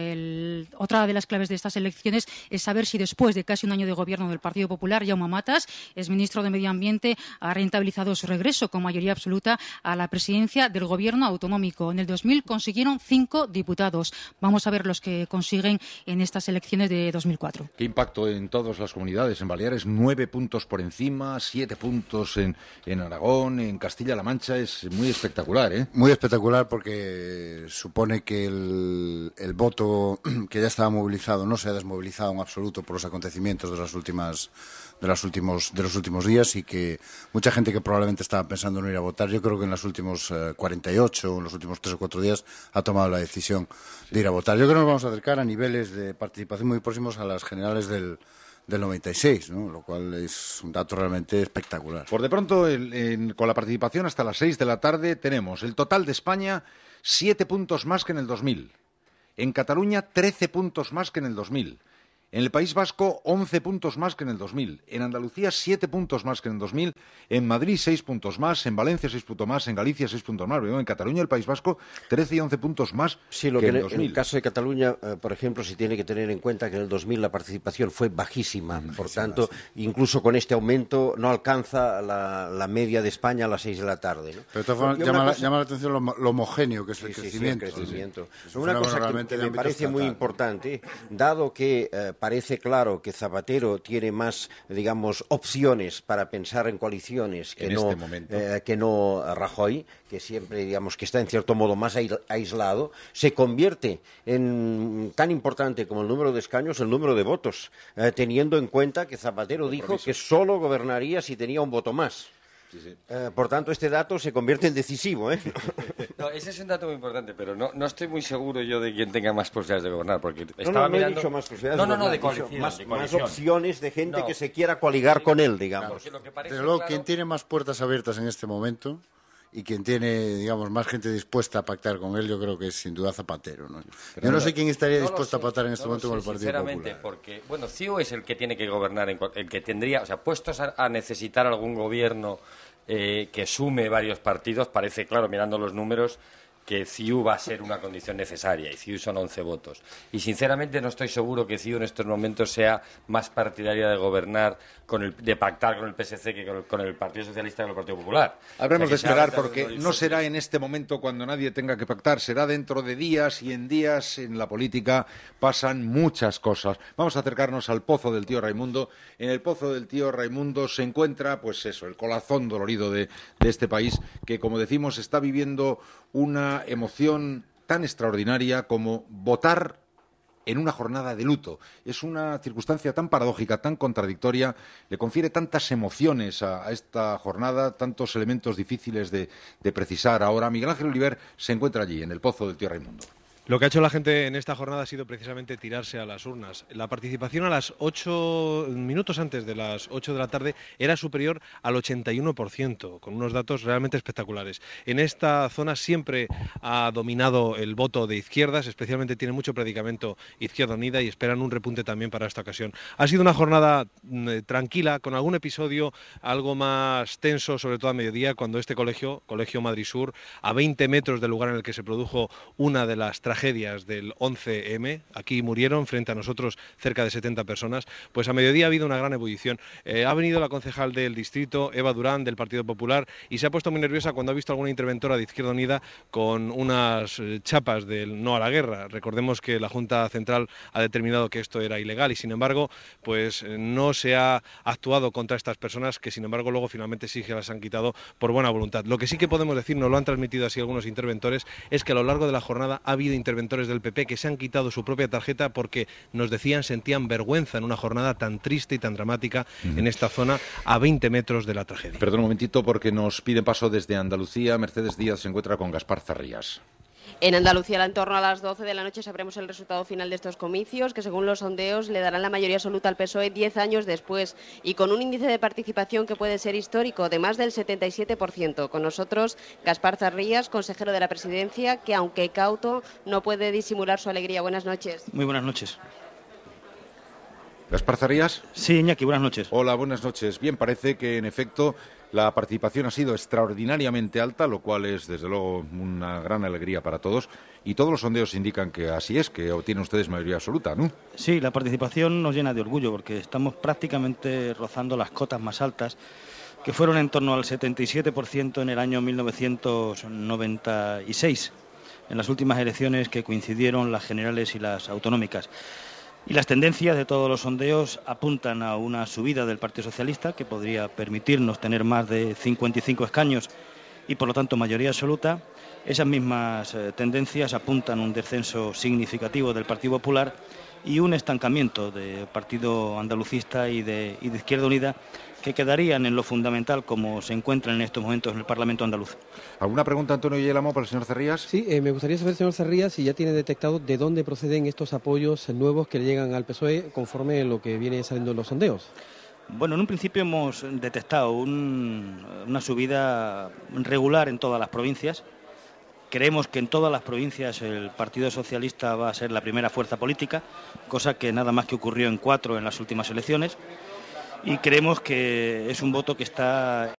otra de las claves de estas elecciones es saber si después de casi un año de gobierno del Partido Popular, Jaume Matas, es ministro de Medio Ambiente, ha rentabilizado su regreso con mayoría absoluta a la presidencia del gobierno autonómico. En el 2000 consiguieron cinco diputados. Vamos a ver los que consiguen en estas elecciones de 2004.
¿Qué impacto en todas las comunidades? En Baleares, nueve puntos por encima, siete puntos en en Aragón, en
Castilla-La Mancha, es muy espectacular. ¿eh? Muy espectacular porque supone que el, voto que ya estaba movilizado no se ha desmovilizado en absoluto por los acontecimientos de las últimas de los últimos de los últimos días y que mucha gente que probablemente estaba pensando en ir a votar, yo creo que en los últimos eh, 48 en los últimos 3 o 4 días ha tomado la decisión de ir a votar. Yo creo que nos vamos a acercar a niveles de participación muy próximos a las generales del del 96, ¿no? lo cual es un dato realmente espectacular. Por de pronto, con la participación
hasta las 6 de la tarde, tenemos el total de España 7 puntos más que en el 2000. En Cataluña, 13 puntos más que en el 2000. En el País Vasco, 11 puntos más que en el 2000. En Andalucía, 7 puntos más que en el 2000. En Madrid, 6 puntos más. En Valencia, 6 puntos más. En Galicia, 6 puntos más. En Cataluña, el País Vasco, 13 y 11 puntos más que, en el 2000. En el
caso de Cataluña, eh, por ejemplo, se tiene que tener en cuenta que en el 2000 la participación fue bajísima. Por tanto, incluso con este aumento no alcanza la, media de España a las 6 de la tarde. Pero llama, la atención lo, homogéneo que es el crecimiento. El crecimiento. Una cosa que, me parece muy importante, dado que... Eh, parece claro que Zapatero tiene más, digamos, opciones para pensar en coaliciones que, no, este eh, que no Rajoy, que siempre, digamos, que está en cierto modo más aislado, se convierte en tan importante como el número de escaños, el número de votos, eh, teniendo en cuenta que Zapatero dijo que solo gobernaría si tenía un voto más. Eh, por tanto, este dato se convierte en decisivo. ¿eh?
no, ese es un dato muy importante, pero no, no estoy muy seguro yo de quién tenga más posibilidades de gobernar. Porque estaba no, no, mirando... más posibilidades no, no, no, de, coalición, más, opciones
de gente que se quiera coaligar con él, digamos.
pero luego, quien tiene más puertas abiertas en este momento y quien tiene, digamos, más gente dispuesta a pactar con él, yo creo que es sin duda Zapatero. ¿no? yo no sé quién estaría dispuesto a pactar en este momento con el Partido sinceramente,
porque, bueno, CIO es el que tiene que gobernar, el que tendría, o sea, puestos a necesitar algún gobierno eh, que sume varios partidos. Parece, claro, mirando los números, que CIU va a ser una condición necesaria y CIU son 11 votos. Y sinceramente no estoy seguro que CIU en estos momentos sea más partidaria de gobernar, de pactar con el PSC que con el, Partido Socialista y con el Partido Popular. Habremos de esperar porque no será
en este momento cuando nadie tenga que pactar, será dentro de días y en días en la política pasan muchas cosas. Vamos a acercarnos al pozo del tío Raimundo. En el pozo del tío Raimundo se encuentra, pues eso, el corazón dolorido de este país que, como decimos, está viviendo una emoción tan extraordinaria como votar en una jornada de luto. Es una circunstancia tan paradójica, tan contradictoria, le confiere tantas emociones a, esta jornada, tantos elementos difíciles de, precisar. Ahora Miguel Ángel Oliver se encuentra allí, en el Pozo del y Mundo.
Lo que ha hecho
la gente en esta jornada ha sido precisamente tirarse a las urnas. La participación a las 8 minutos antes de las 8 de la tarde era superior al 81%, con unos datos realmente espectaculares. En esta zona siempre ha dominado el voto de izquierdas, especialmente tiene mucho predicamento Izquierda Unida y esperan un repunte también para esta ocasión. Ha sido una jornada mm, eh, tranquila, con algún episodio algo más tenso, sobre todo a mediodía, cuando este colegio, Colegio Madrid Sur, a 20 metros del lugar en el que se produjo una de las tragedias del 11M, aquí murieron frente a nosotros cerca de 70 personas, pues a mediodía ha habido una gran ebullición. Eh, ha venido la concejal del distrito, Eva Durán, del Partido Popular, y se ha puesto muy nerviosa cuando ha visto alguna interventora de Izquierda Unida con unas eh, chapas del no a la guerra. Recordemos que la Junta Central ha determinado que esto era ilegal y, sin embargo, pues eh, no se ha actuado contra estas personas que, sin embargo, luego finalmente sí que las han quitado por buena voluntad. Lo que sí que podemos decir, nos lo han transmitido así algunos interventores, es que a lo largo de la jornada ha habido interventores del PP que se han quitado su propia tarjeta porque nos decían sentían vergüenza en una jornada tan triste y tan dramática en esta zona a 20 metros de la tragedia.
Perdón un momentito porque nos piden paso desde Andalucía. Mercedes Díaz se encuentra con Gaspar Zarrías.
En Andalucía, en torno a las 12 de la noche, sabremos el resultado final de estos comicios, que según los sondeos le darán la mayoría absoluta al PSOE diez años después y con un índice de participación que puede ser histórico de más del 77%. Con nosotros, Gaspar Zarrías, consejero de la presidencia, que aunque cauto, no puede disimular su alegría. Buenas noches.
Muy buenas noches. ¿Gaspar Zarrías? Sí, Iñaki, buenas noches. Hola, buenas noches. Bien, parece que en efecto la participación ha sido extraordinariamente alta, lo cual es desde luego una gran alegría para todos. Y todos los sondeos indican que
así es, que obtienen ustedes mayoría absoluta, ¿no? Sí, la participación nos llena de orgullo porque estamos prácticamente rozando las cotas más altas que fueron en torno al 77% en el año 1996, en las últimas elecciones que coincidieron las generales y las autonómicas. Y las tendencias de todos los sondeos apuntan a una subida del Partido Socialista que podría permitirnos tener más de 55 escaños y por lo tanto mayoría absoluta. Esas mismas eh, tendencias apuntan a un descenso significativo del Partido Popular y un estancamiento del Partido Andalucista y de Izquierda Unida que quedarían en lo fundamental como se encuentran en estos momentos en el Parlamento andaluz. ¿Alguna
pregunta, Antonio Yelamo, para el señor Cerrías? Sí, eh, me gustaría saber, señor Cerrías, si ya tiene detectado de dónde proceden estos apoyos nuevos que le llegan al PSOE conforme a lo que viene saliendo en los sondeos.
Bueno, en un principio hemos detectado una subida regular en todas las provincias. Creemos que en todas las provincias el Partido Socialista va a ser la primera fuerza política, cosa que nada más que ocurrió en cuatro en las últimas elecciones y creemos que es un voto que está